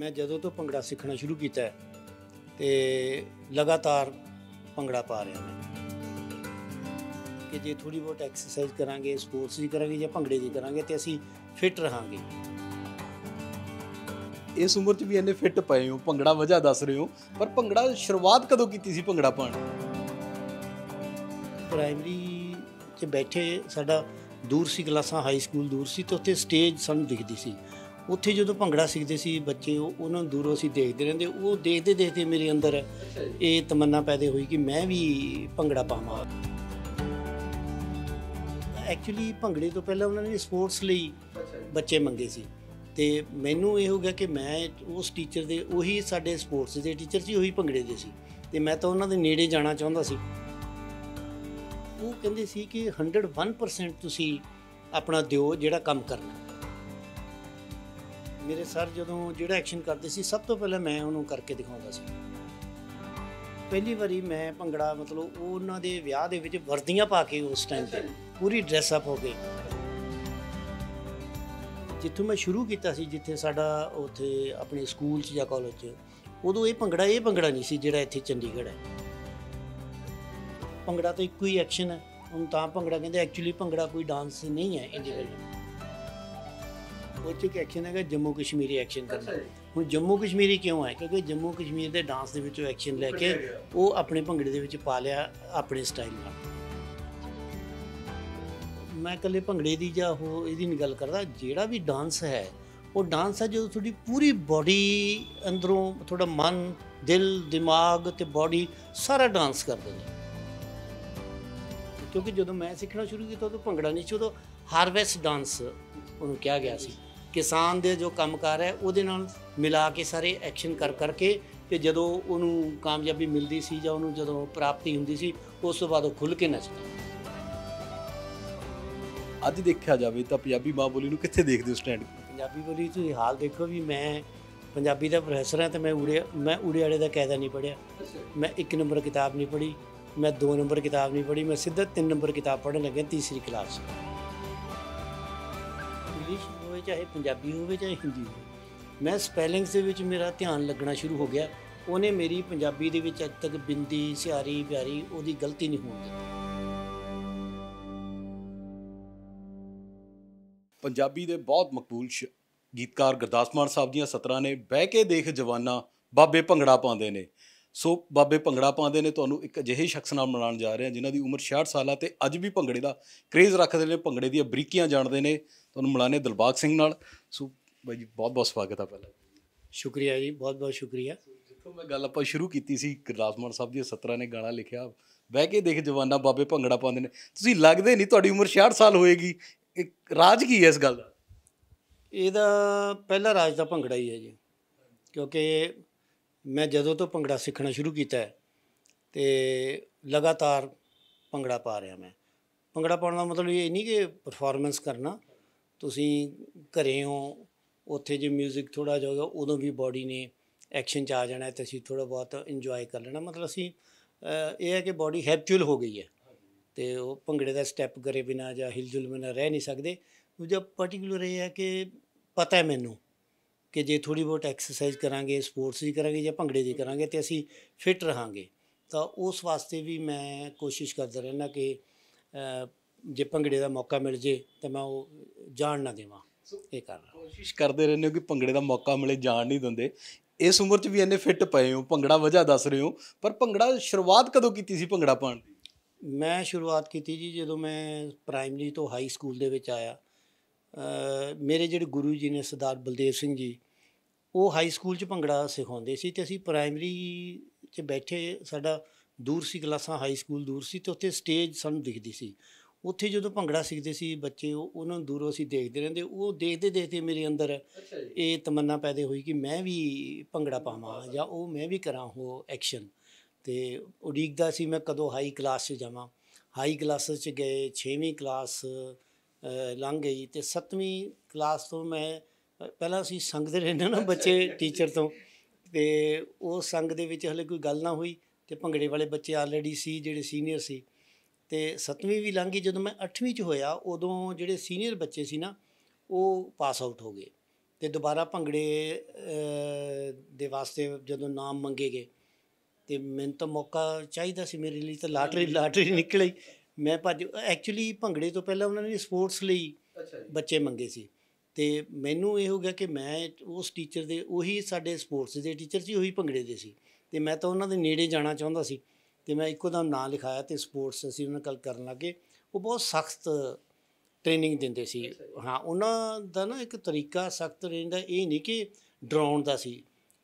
ਮੈਂ ਜਦੋਂ ਤੋਂ ਭੰਗੜਾ ਸਿੱਖਣਾ ਸ਼ੁਰੂ ਕੀਤਾ ਹੈ ਤੇ ਲਗਾਤਾਰ ਭੰਗੜਾ ਪਾ ਰਿਹਾ ਮੈਂ ਕਿ ਜੇ ਥੋੜੀ ਬਹੁਤ ਐਕਸਰਸਾਈਜ਼ ਕਰਾਂਗੇ ਸਪੋਰਟਸ ਵੀ ਕਰਾਂਗੇ ਜਾਂ ਭੰਗੜੇ ਦੀ ਕਰਾਂਗੇ ਤੇ ਅਸੀਂ ਫਿੱਟ ਰਹਾਂਗੇ ਇਸ ਉਮਰ 'ਚ ਵੀ ਇੰਨੇ ਫਿੱਟ ਪਏ ਹੋ ਭੰਗੜਾ ਵਜਾ ਦੱਸ ਰਹੇ ਹੋ ਪਰ ਭੰਗੜਾ ਸ਼ੁਰੂਆਤ ਕਦੋਂ ਕੀਤੀ ਸੀ ਭੰਗੜਾ ਪਾਣ ਪ੍ਰਾਇਮਰੀ 'ਚ ਬੈਠੇ ਸਾਡਾ ਦੂਰ ਸੀ ਕਲਾਸਾਂ ਹਾਈ ਸਕੂਲ ਦੂਰ ਸੀ ਤੇ ਉੱਥੇ ਸਟੇਜ ਸਾਨੂੰ ਦਿਖਦੀ ਸੀ ਉੱਥੇ ਜਦੋਂ ਭੰਗੜਾ ਸਿੱਖਦੇ ਸੀ ਬੱਚੇ ਉਹ ਉਹਨਾਂ ਨੂੰ ਦੂਰੋਂ ਅਸੀਂ ਦੇਖਦੇ ਰਹਿੰਦੇ ਉਹ ਦੇਖਦੇ ਦੇਖਦੇ ਮੇਰੇ ਅੰਦਰ ਇਹ ਤਮੰਨਾ ਪੈਦਾ ਹੋਈ ਕਿ ਮੈਂ ਵੀ ਭੰਗੜਾ ਪਾਵਾਂ ਐਕਚੁਅਲੀ ਭੰਗੜੇ ਤੋਂ ਪਹਿਲਾਂ ਉਹਨਾਂ ਨੇ ਸਪੋਰਟਸ ਲਈ ਬੱਚੇ ਮੰਗੇ ਸੀ ਤੇ ਮੈਨੂੰ ਇਹ ਹੋ ਗਿਆ ਕਿ ਮੈਂ ਉਸ ਟੀਚਰ ਦੇ ਉਹੀ ਸਾਡੇ ਸਪੋਰਟਸ ਦੇ ਟੀਚਰ ਸੀ ਉਹੀ ਭੰਗੜੇ ਦੇ ਸੀ ਤੇ ਮੈਂ ਤਾਂ ਉਹਨਾਂ ਦੇ ਨੇੜੇ ਜਾਣਾ ਚਾਹੁੰਦਾ ਸੀ ਉਹ ਕਹਿੰਦੇ ਸੀ ਕਿ 101% ਤੁਸੀਂ ਆਪਣਾ ਦਿਓ ਜਿਹੜਾ ਕੰਮ ਕਰਨਾ ਮੇਰੇ ਸਰ ਜਦੋਂ ਜਿਹੜਾ ਐਕਸ਼ਨ ਕਰਦੇ ਸੀ ਸਭ ਤੋਂ ਪਹਿਲਾਂ ਮੈਂ ਉਹਨੂੰ ਕਰਕੇ ਦਿਖਾਉਂਦਾ ਸੀ ਪਹਿਲੀ ਵਾਰੀ ਮੈਂ ਭੰਗੜਾ ਮਤਲਬ ਉਹਨਾਂ ਦੇ ਵਿਆਹ ਦੇ ਵਿੱਚ ਵਰਦੀਆਂ ਪਾ ਕੇ ਉਸ ਟਾਈਮ ਤੇ ਪੂਰੀ ਡਰੈਸ ਅਪ ਹੋ ਗਈ ਜਿੱਥੋਂ ਮੈਂ ਸ਼ੁਰੂ ਕੀਤਾ ਸੀ ਜਿੱਥੇ ਸਾਡਾ ਉੱਥੇ ਆਪਣੇ ਸਕੂਲ 'ਚ ਜਾਂ ਕਾਲਜ 'ਚ ਉਦੋਂ ਇਹ ਭੰਗੜਾ ਇਹ ਭੰਗੜਾ ਨਹੀਂ ਸੀ ਜਿਹੜਾ ਇੱਥੇ ਚੰਡੀਗੜ੍ਹ ਹੈ ਭੰਗੜਾ ਤਾਂ ਇੱਕੋ ਹੀ ਐਕਸ਼ਨ ਹੈ ਉਹਨਾਂ ਤਾਂ ਭੰਗੜਾ ਕਹਿੰਦੇ ਐਕਚੁਅਲੀ ਭੰਗੜਾ ਕੋਈ ਡਾਂਸ ਨਹੀਂ ਹੈ ਇੰਡੀਵਿਜੂਅਲ ਉਹ ਚ ਇੱਕ ਐਕਸ਼ਨ ਹੈਗਾ ਜੰਮੂ ਕਸ਼ਮੀਰੀ ਐਕਸ਼ਨ ਕਰਨਾ ਹੁਣ ਜੰਮੂ ਕਸ਼ਮੀਰੀ ਕਿਉਂ ਹੈ ਕਿਉਂਕਿ ਜੰਮੂ ਕਸ਼ਮੀਰ ਦੇ ਡਾਂਸ ਦੇ ਵਿੱਚੋਂ ਐਕਸ਼ਨ ਲੈ ਕੇ ਉਹ ਆਪਣੇ ਭੰਗੜੇ ਦੇ ਵਿੱਚ ਪਾ ਲਿਆ ਆਪਣੇ ਸਟਾਈਲ ਨਾਲ ਮੈਂ ਇਕੱਲੇ ਭੰਗੜੇ ਦੀ ਜਾਂ ਉਹ ਇਹਦੀ ਨਹੀਂ ਗੱਲ ਕਰਦਾ ਜਿਹੜਾ ਵੀ ਡਾਂਸ ਹੈ ਉਹ ਡਾਂਸ ਹੈ ਜਦੋਂ ਤੁਹਾਡੀ ਪੂਰੀ ਬਾਡੀ ਅੰਦਰੋਂ ਤੁਹਾਡਾ ਮਨ ਦਿਲ ਦਿਮਾਗ ਤੇ ਬਾਡੀ ਸਾਰਾ ਡਾਂਸ ਕਰਦੇ ਨੇ ਕਿਉਂਕਿ ਜਦੋਂ ਮੈਂ ਸਿੱਖਣਾ ਸ਼ੁਰੂ ਕੀਤਾ ਉਦੋਂ ਭੰਗੜਾ ਨਹੀਂ ਸੀ ਉਦੋਂ ਹਾਰਵੈਸਟ ਡਾਂਸ ਉਹਨੂੰ ਕਿਹਾ ਗਿਆ ਸੀ ਕਿਸਾਨ ਦੇ ਜੋ ਕੰਮਕਾਰ ਹੈ ਉਹਦੇ ਨਾਲ ਮਿਲਾ ਕੇ ਸਾਰੇ ਐਕਸ਼ਨ ਕਰ ਕਰਕੇ ਤੇ ਜਦੋਂ ਉਹਨੂੰ ਕਾਮਯਾਬੀ ਮਿਲਦੀ ਸੀ ਜਾਂ ਉਹਨੂੰ ਜਦੋਂ ਪ੍ਰਾਪਤੀ ਹੁੰਦੀ ਸੀ ਉਸ ਤੋਂ ਬਾਅਦ ਉਹ ਖੁੱਲ ਕੇ ਨੱਚਦਾ ਅੱਜ ਦੇਖਿਆ ਜਾਵੇ ਤਾਂ ਪੰਜਾਬੀ ਮਾਂ ਬੋਲੀ ਨੂੰ ਕਿੱਥੇ ਦੇਖਦੇ ਹੋ ਸਟੈਂਡ ਪੰਜਾਬੀ ਬੋਲੀ ਤੁਸੀਂ ਹਾਲ ਦੇਖੋ ਵੀ ਮੈਂ ਪੰਜਾਬੀ ਦਾ ਪ੍ਰੋਫੈਸਰ ਹਾਂ ਤੇ ਮੈਂ ਉੜਿਆ ਮੈਂ ਉੜਿਆ ਵਾਲੇ ਦਾ ਕਾਇਦਾ ਨਹੀਂ ਪੜਿਆ ਮੈਂ 1 ਨੰਬਰ ਕਿਤਾਬ ਨਹੀਂ ਪੜ੍ਹੀ ਮੈਂ 2 ਨੰਬਰ ਕਿਤਾਬ ਨਹੀਂ ਪੜ੍ਹੀ ਮੈਂ ਸਿੱਧਾ 3 ਨੰਬਰ ਕਿਤਾਬ ਪੜ੍ਹਨ ਲੱਗਿਆ ਤੀਸਰੀ ਕਲਾਸ ਇੰਗਲਿਸ਼ ਹੋਵੇ ਚਾਹੇ ਪੰਜਾਬੀ ਹੋਵੇ ਚਾਹੇ ਹਿੰਦੀ ਹੋਵੇ ਮੈਂ ਸਪੈਲਿੰਗਸ ਦੇ ਵਿੱਚ ਮੇਰਾ ਧਿਆਨ ਲੱਗਣਾ ਸ਼ੁਰੂ ਹੋ ਗਿਆ ਉਹਨੇ ਮੇਰੀ ਪੰਜਾਬੀ ਦੇ ਵਿੱਚ ਅੱਜ ਤੱਕ ਬਿੰਦੀ ਸਿਆਰੀ ਪਿਆਰੀ ਉਹਦੀ ਗਲਤੀ ਨਹੀਂ ਹੋਣ ਦਿੱਤੀ ਪੰਜਾਬੀ ਦੇ ਬਹੁਤ ਮਕਬੂਲ ਗੀਤਕਾਰ ਗੁਰਦਾਸ ਮਾਨ ਸਾਹਿਬ ਦੀਆਂ ਸਤਰਾਂ ਨੇ ਬਹਿ ਕੇ ਦੇਖ ਜਵਾਨਾ ਬਾਬੇ ਭੰਗੜਾ ਪਾਉਂਦੇ ਨੇ ਸੋ ਬਾਬੇ ਭੰਗੜਾ ਪਾਉਂਦੇ ਨੇ ਤੁਹਾਨੂੰ ਇੱਕ ਅਜਿਹੇ ਸ਼ਖਸ ਨਾਲ ਮਿਲਾਉਣ ਜਾ ਰਹੇ ਹਾਂ ਜਿਨ੍ਹਾਂ ਦੀ ਉਮਰ 66 ਸਾਲਾਂ ਤੇ ਅੱਜ ਵੀ ਭੰਗੜੇ ਦਾ ਕ੍ਰੇਜ਼ ਰੱਖਦੇ ਨੇ ਭੰਗੜੇ ਦੀਆਂ ਬਰੀਕੀਆਂ ਜਾਣਦੇ ਨੇ ਤੁਹਾਨੂੰ ਮਿਲਾਨੇ ਦਿਲਬਾਗ ਸਿੰਘ ਨਾਲ ਸੋ ਬਾਈ ਜੀ ਬਹੁਤ ਬਹੁਤ ਸਵਾਗਤ ਆ ਪਹਿਲਾਂ ਸ਼ੁਕਰੀਆ ਜੀ ਬਹੁਤ ਬਹੁਤ ਸ਼ੁਕਰੀਆ ਜਿੱਥੋਂ ਮੈਂ ਗੱਲ ਆਪਾਂ ਸ਼ੁਰੂ ਕੀਤੀ ਸੀ ਗੁਰਦਾਸ ਸਾਹਿਬ ਜੀ 17 ਨੇ ਗਾਣਾ ਲਿਖਿਆ ਬਹਿ ਕੇ ਦੇਖ ਜਵਾਨਾ ਬਾਬੇ ਭੰਗੜਾ ਪਾਉਂਦੇ ਨੇ ਤੁਸੀਂ ਲੱਗਦੇ ਨਹੀਂ ਤੁਹਾਡੀ ਉਮਰ 66 ਸਾਲ ਹੋਏਗੀ ਇੱਕ ਰਾਜ ਕੀ ਹੈ ਇਸ ਗੱਲ ਦਾ ਇਹਦਾ ਪਹਿਲਾ ਰਾਜ ਦਾ ਭੰਗੜਾ ਹੀ ਹੈ ਜੀ ਕਿਉਂਕਿ ਮੈਂ ਜਦੋਂ ਤੋਂ ਭੰਗੜਾ ਸਿੱਖਣਾ ਸ਼ੁਰੂ ਕੀਤਾ ਤੇ ਲਗਾਤਾਰ ਭੰਗੜਾ ਪਾ ਰਿਹਾ ਮੈਂ ਭੰਗੜਾ ਪਾਉਣ ਦਾ ਮਤਲਬ ਇਹ ਨਹੀਂ ਕਿ ਪਰਫਾਰਮੈਂਸ ਕਰਨਾ ਤੁਸੀਂ ਘਰੇ ਹੋ ਉੱਥੇ ਜੇ 뮤직 ਥੋੜਾ ਜਿਹਾ ਹੋਗਾ ਉਦੋਂ ਵੀ ਬਾਡੀ ਨੇ ਐਕਸ਼ਨ ਚ ਆ ਜਾਣਾ ਤੇ ਅਸੀਂ ਥੋੜਾ ਬਹੁਤ ਇੰਜੋਏ ਕਰ ਲੈਣਾ ਮਤਲਬ ਅਸੀਂ ਇਹ ਹੈ ਕਿ ਬਾਡੀ ਹੈਬਚੁਅਲ ਹੋ ਗਈ ਹੈ ਤੇ ਉਹ ਭੰਗੜੇ ਦਾ ਸਟੈਪ ਕਰੇ ਬਿਨਾ ਜਾਂ ਹਿਲਜੁਲ ਬਿਨਾ ਰਹਿ ਨਹੀਂ ਸਕਦੇ ਦੂਜਾ ਪਾਰਟਿਕੂਲਰ ਇਹ ਹੈ ਕਿ ਪਤਾ ਹੈ ਮੈਨੂੰ ਕਿ ਜੇ ਥੋੜੀ ਬਹੁਤ ਐਕਸਰਸਾਈਜ਼ ਕਰਾਂਗੇ ਸਪੋਰਟਸ ਵੀ ਕਰਾਂਗੇ ਜਾਂ ਭੰਗੜੇ ਦੀ ਕਰਾਂਗੇ ਤੇ ਅਸੀਂ ਫਿਟ ਰਹਾਂਗੇ ਤਾਂ ਉਸ ਵਾਸਤੇ ਵੀ ਮੈਂ ਕੋਸ਼ਿਸ਼ ਕਰਦਾ ਰਹਿਣਾ ਕਿ ਜੇ ਭੰਗੜੇ ਦਾ ਮੌਕਾ ਮਿਲ ਜੇ ਤਾਂ ਮੈਂ ਉਹ ਜਾਣ ਨਾ ਦੇਵਾਂ ਇਹ ਕਰ ਰਹਾ ਕੋਸ਼ਿਸ਼ ਕਰਦੇ ਰਹਿੰਦੇ ਹੋ ਕਿ ਭੰਗੜੇ ਦਾ ਮੌਕਾ ਮਿਲੇ ਜਾਣ ਨਹੀਂ ਦਿੰਦੇ ਇਸ ਉਮਰ 'ਚ ਵੀ ਇੰਨੇ ਫਿੱਟ ਪਏ ਹੋ ਭੰਗੜਾ ਵਜ੍ਹਾ ਦੱਸ ਰਹੇ ਹੋ ਪਰ ਭੰਗੜਾ ਸ਼ੁਰੂਆਤ ਕਦੋਂ ਕੀਤੀ ਸੀ ਭੰਗੜਾ ਪਾਉਣ ਦੀ ਮੈਂ ਸ਼ੁਰੂਆਤ ਕੀਤੀ ਜੀ ਜਦੋਂ ਮੈਂ ਪ੍ਰਾਇਮਰੀ ਤੋਂ ਹਾਈ ਸਕੂਲ ਦੇ ਵਿੱਚ ਆਇਆ ਮੇਰੇ ਜਿਹੜੇ ਗੁਰੂ ਜੀ ਨੇ ਸਰਦਾਰ ਬਲਦੇਵ ਸਿੰਘ ਜੀ ਉਹ ਹਾਈ ਸਕੂਲ 'ਚ ਭੰਗੜਾ ਸਿਖਾਉਂਦੇ ਸੀ ਤੇ ਅਸੀਂ ਪ੍ਰਾਇਮਰੀ 'ਚ ਬੈਠੇ ਸਾਡਾ ਦੂਰ ਸੀ ਕਲਾਸਾਂ ਹਾਈ ਸਕੂਲ ਦੂਰ ਸੀ ਤੇ ਉੱਥੇ ਸਟੇਜ ਸਾਨੂੰ ਦਿਖਦੀ ਸੀ ਉੱਥੇ ਜਦੋਂ ਭੰਗੜਾ ਸਿੱਖਦੇ ਸੀ ਬੱਚੇ ਉਹਨਾਂ ਨੂੰ ਦੂਰੋਂ ਅਸੀਂ ਦੇਖਦੇ ਰਹਿੰਦੇ ਉਹ ਦੇਖਦੇ ਦੇਖਦੇ ਮੇਰੇ ਅੰਦਰ ਇਹ ਤਮੰਨਾ ਪੈਦਾ ਹੋਈ ਕਿ ਮੈਂ ਵੀ ਭੰਗੜਾ ਪਾਵਾਂ ਜਾਂ ਉਹ ਮੈਂ ਵੀ ਕਰਾਂ ਉਹ ਐਕਸ਼ਨ ਤੇ ਉਡੀਕਦਾ ਸੀ ਮੈਂ ਕਦੋਂ ਹਾਈ ਕਲਾਸ 'ਚ ਜਾਵਾਂ ਹਾਈ ਕਲਾਸ 'ਚ ਗਏ 6ਵੀਂ ਕਲਾਸ ਲੰਘ ਗਈ ਤੇ 7ਵੀਂ ਕਲਾਸ ਤੋਂ ਮੈਂ ਪਹਿਲਾਂ ਅਸੀਂ ਸੰਗਦੇ ਰਹਿੰਦੇ ਨਾ ਬੱਚੇ ਟੀਚਰ ਤੋਂ ਤੇ ਉਹ ਸੰਗ ਦੇ ਵਿੱਚ ਹਲੇ ਕੋਈ ਗੱਲ ਨਾ ਹੋਈ ਤੇ ਭੰਗੜੇ ਵਾਲੇ ਬੱਚੇ ਆਲਰੇਡੀ ਸੀ ਜਿਹੜੇ ਸੀਨੀਅਰ ਸੀ ਤੇ 7ਵੀਂ ਵੀ ਲੰਘ ਗਈ ਜਦੋਂ ਮੈਂ 8ਵੀਂ ਚ ਹੋਇਆ ਉਦੋਂ ਜਿਹੜੇ ਸੀਨੀਅਰ ਬੱਚੇ ਸੀ ਨਾ ਉਹ ਪਾਸ ਆਊਟ ਹੋ ਗਏ ਤੇ ਦੁਬਾਰਾ ਭੰਗੜੇ ਦੇ ਵਾਸਤੇ ਜਦੋਂ ਨਾਮ ਮੰਗੇ ਗਏ ਤੇ ਮੈਨੂੰ ਤਾਂ ਮੌਕਾ ਚਾਹੀਦਾ ਸੀ ਮੇਰੇ ਲਈ ਤਾਂ ਲਾਟਰੀ ਲਾਟਰੀ ਨਿਕਲੀ ਮੈਂ ਭੱਜ ਐਕਚੁਅਲੀ ਭੰਗੜੇ ਤੋਂ ਪਹਿਲਾਂ ਉਹਨਾਂ ਨੇ ਸਪੋਰਟਸ ਲਈ ਬੱਚੇ ਮੰਗੇ ਸੀ ਤੇ ਮੈਨੂੰ ਇਹ ਹੋ ਗਿਆ ਕਿ ਮੈਂ ਉਸ ਟੀਚਰ ਦੇ ਉਹੀ ਸਾਡੇ ਸਪੋਰਟਸ ਦੇ ਟੀਚਰ ਸੀ ਉਹੀ ਭੰਗੜੇ ਦੇ ਸੀ ਤੇ ਮੈਂ ਤਾਂ ਉਹਨਾਂ ਦੇ ਨੇੜੇ ਜਾਣਾ ਚਾਹੁੰਦਾ ਸੀ ਤੇ ਮੈਂ ਇੱਕੋ ਦਮ ਨਾਂ ਲਿਖਾਇਆ ਤੇ ਸਪੋਰਟਸ ਅਸੀਂ ਉਹਨਾਂ ਨਾਲ ਕਰਨ ਲੱਗੇ ਉਹ ਬਹੁਤ ਸਖਤ ਟ੍ਰੇਨਿੰਗ ਦਿੰਦੇ ਸੀ ਹਾਂ ਉਹਨਾਂ ਦਾ ਨਾ ਇੱਕ ਤਰੀਕਾ ਸਖਤ ਰਹਿੰਦਾ ਇਹ ਨਹੀਂ ਕਿ ਡਰਾਉਣ ਦਾ ਸੀ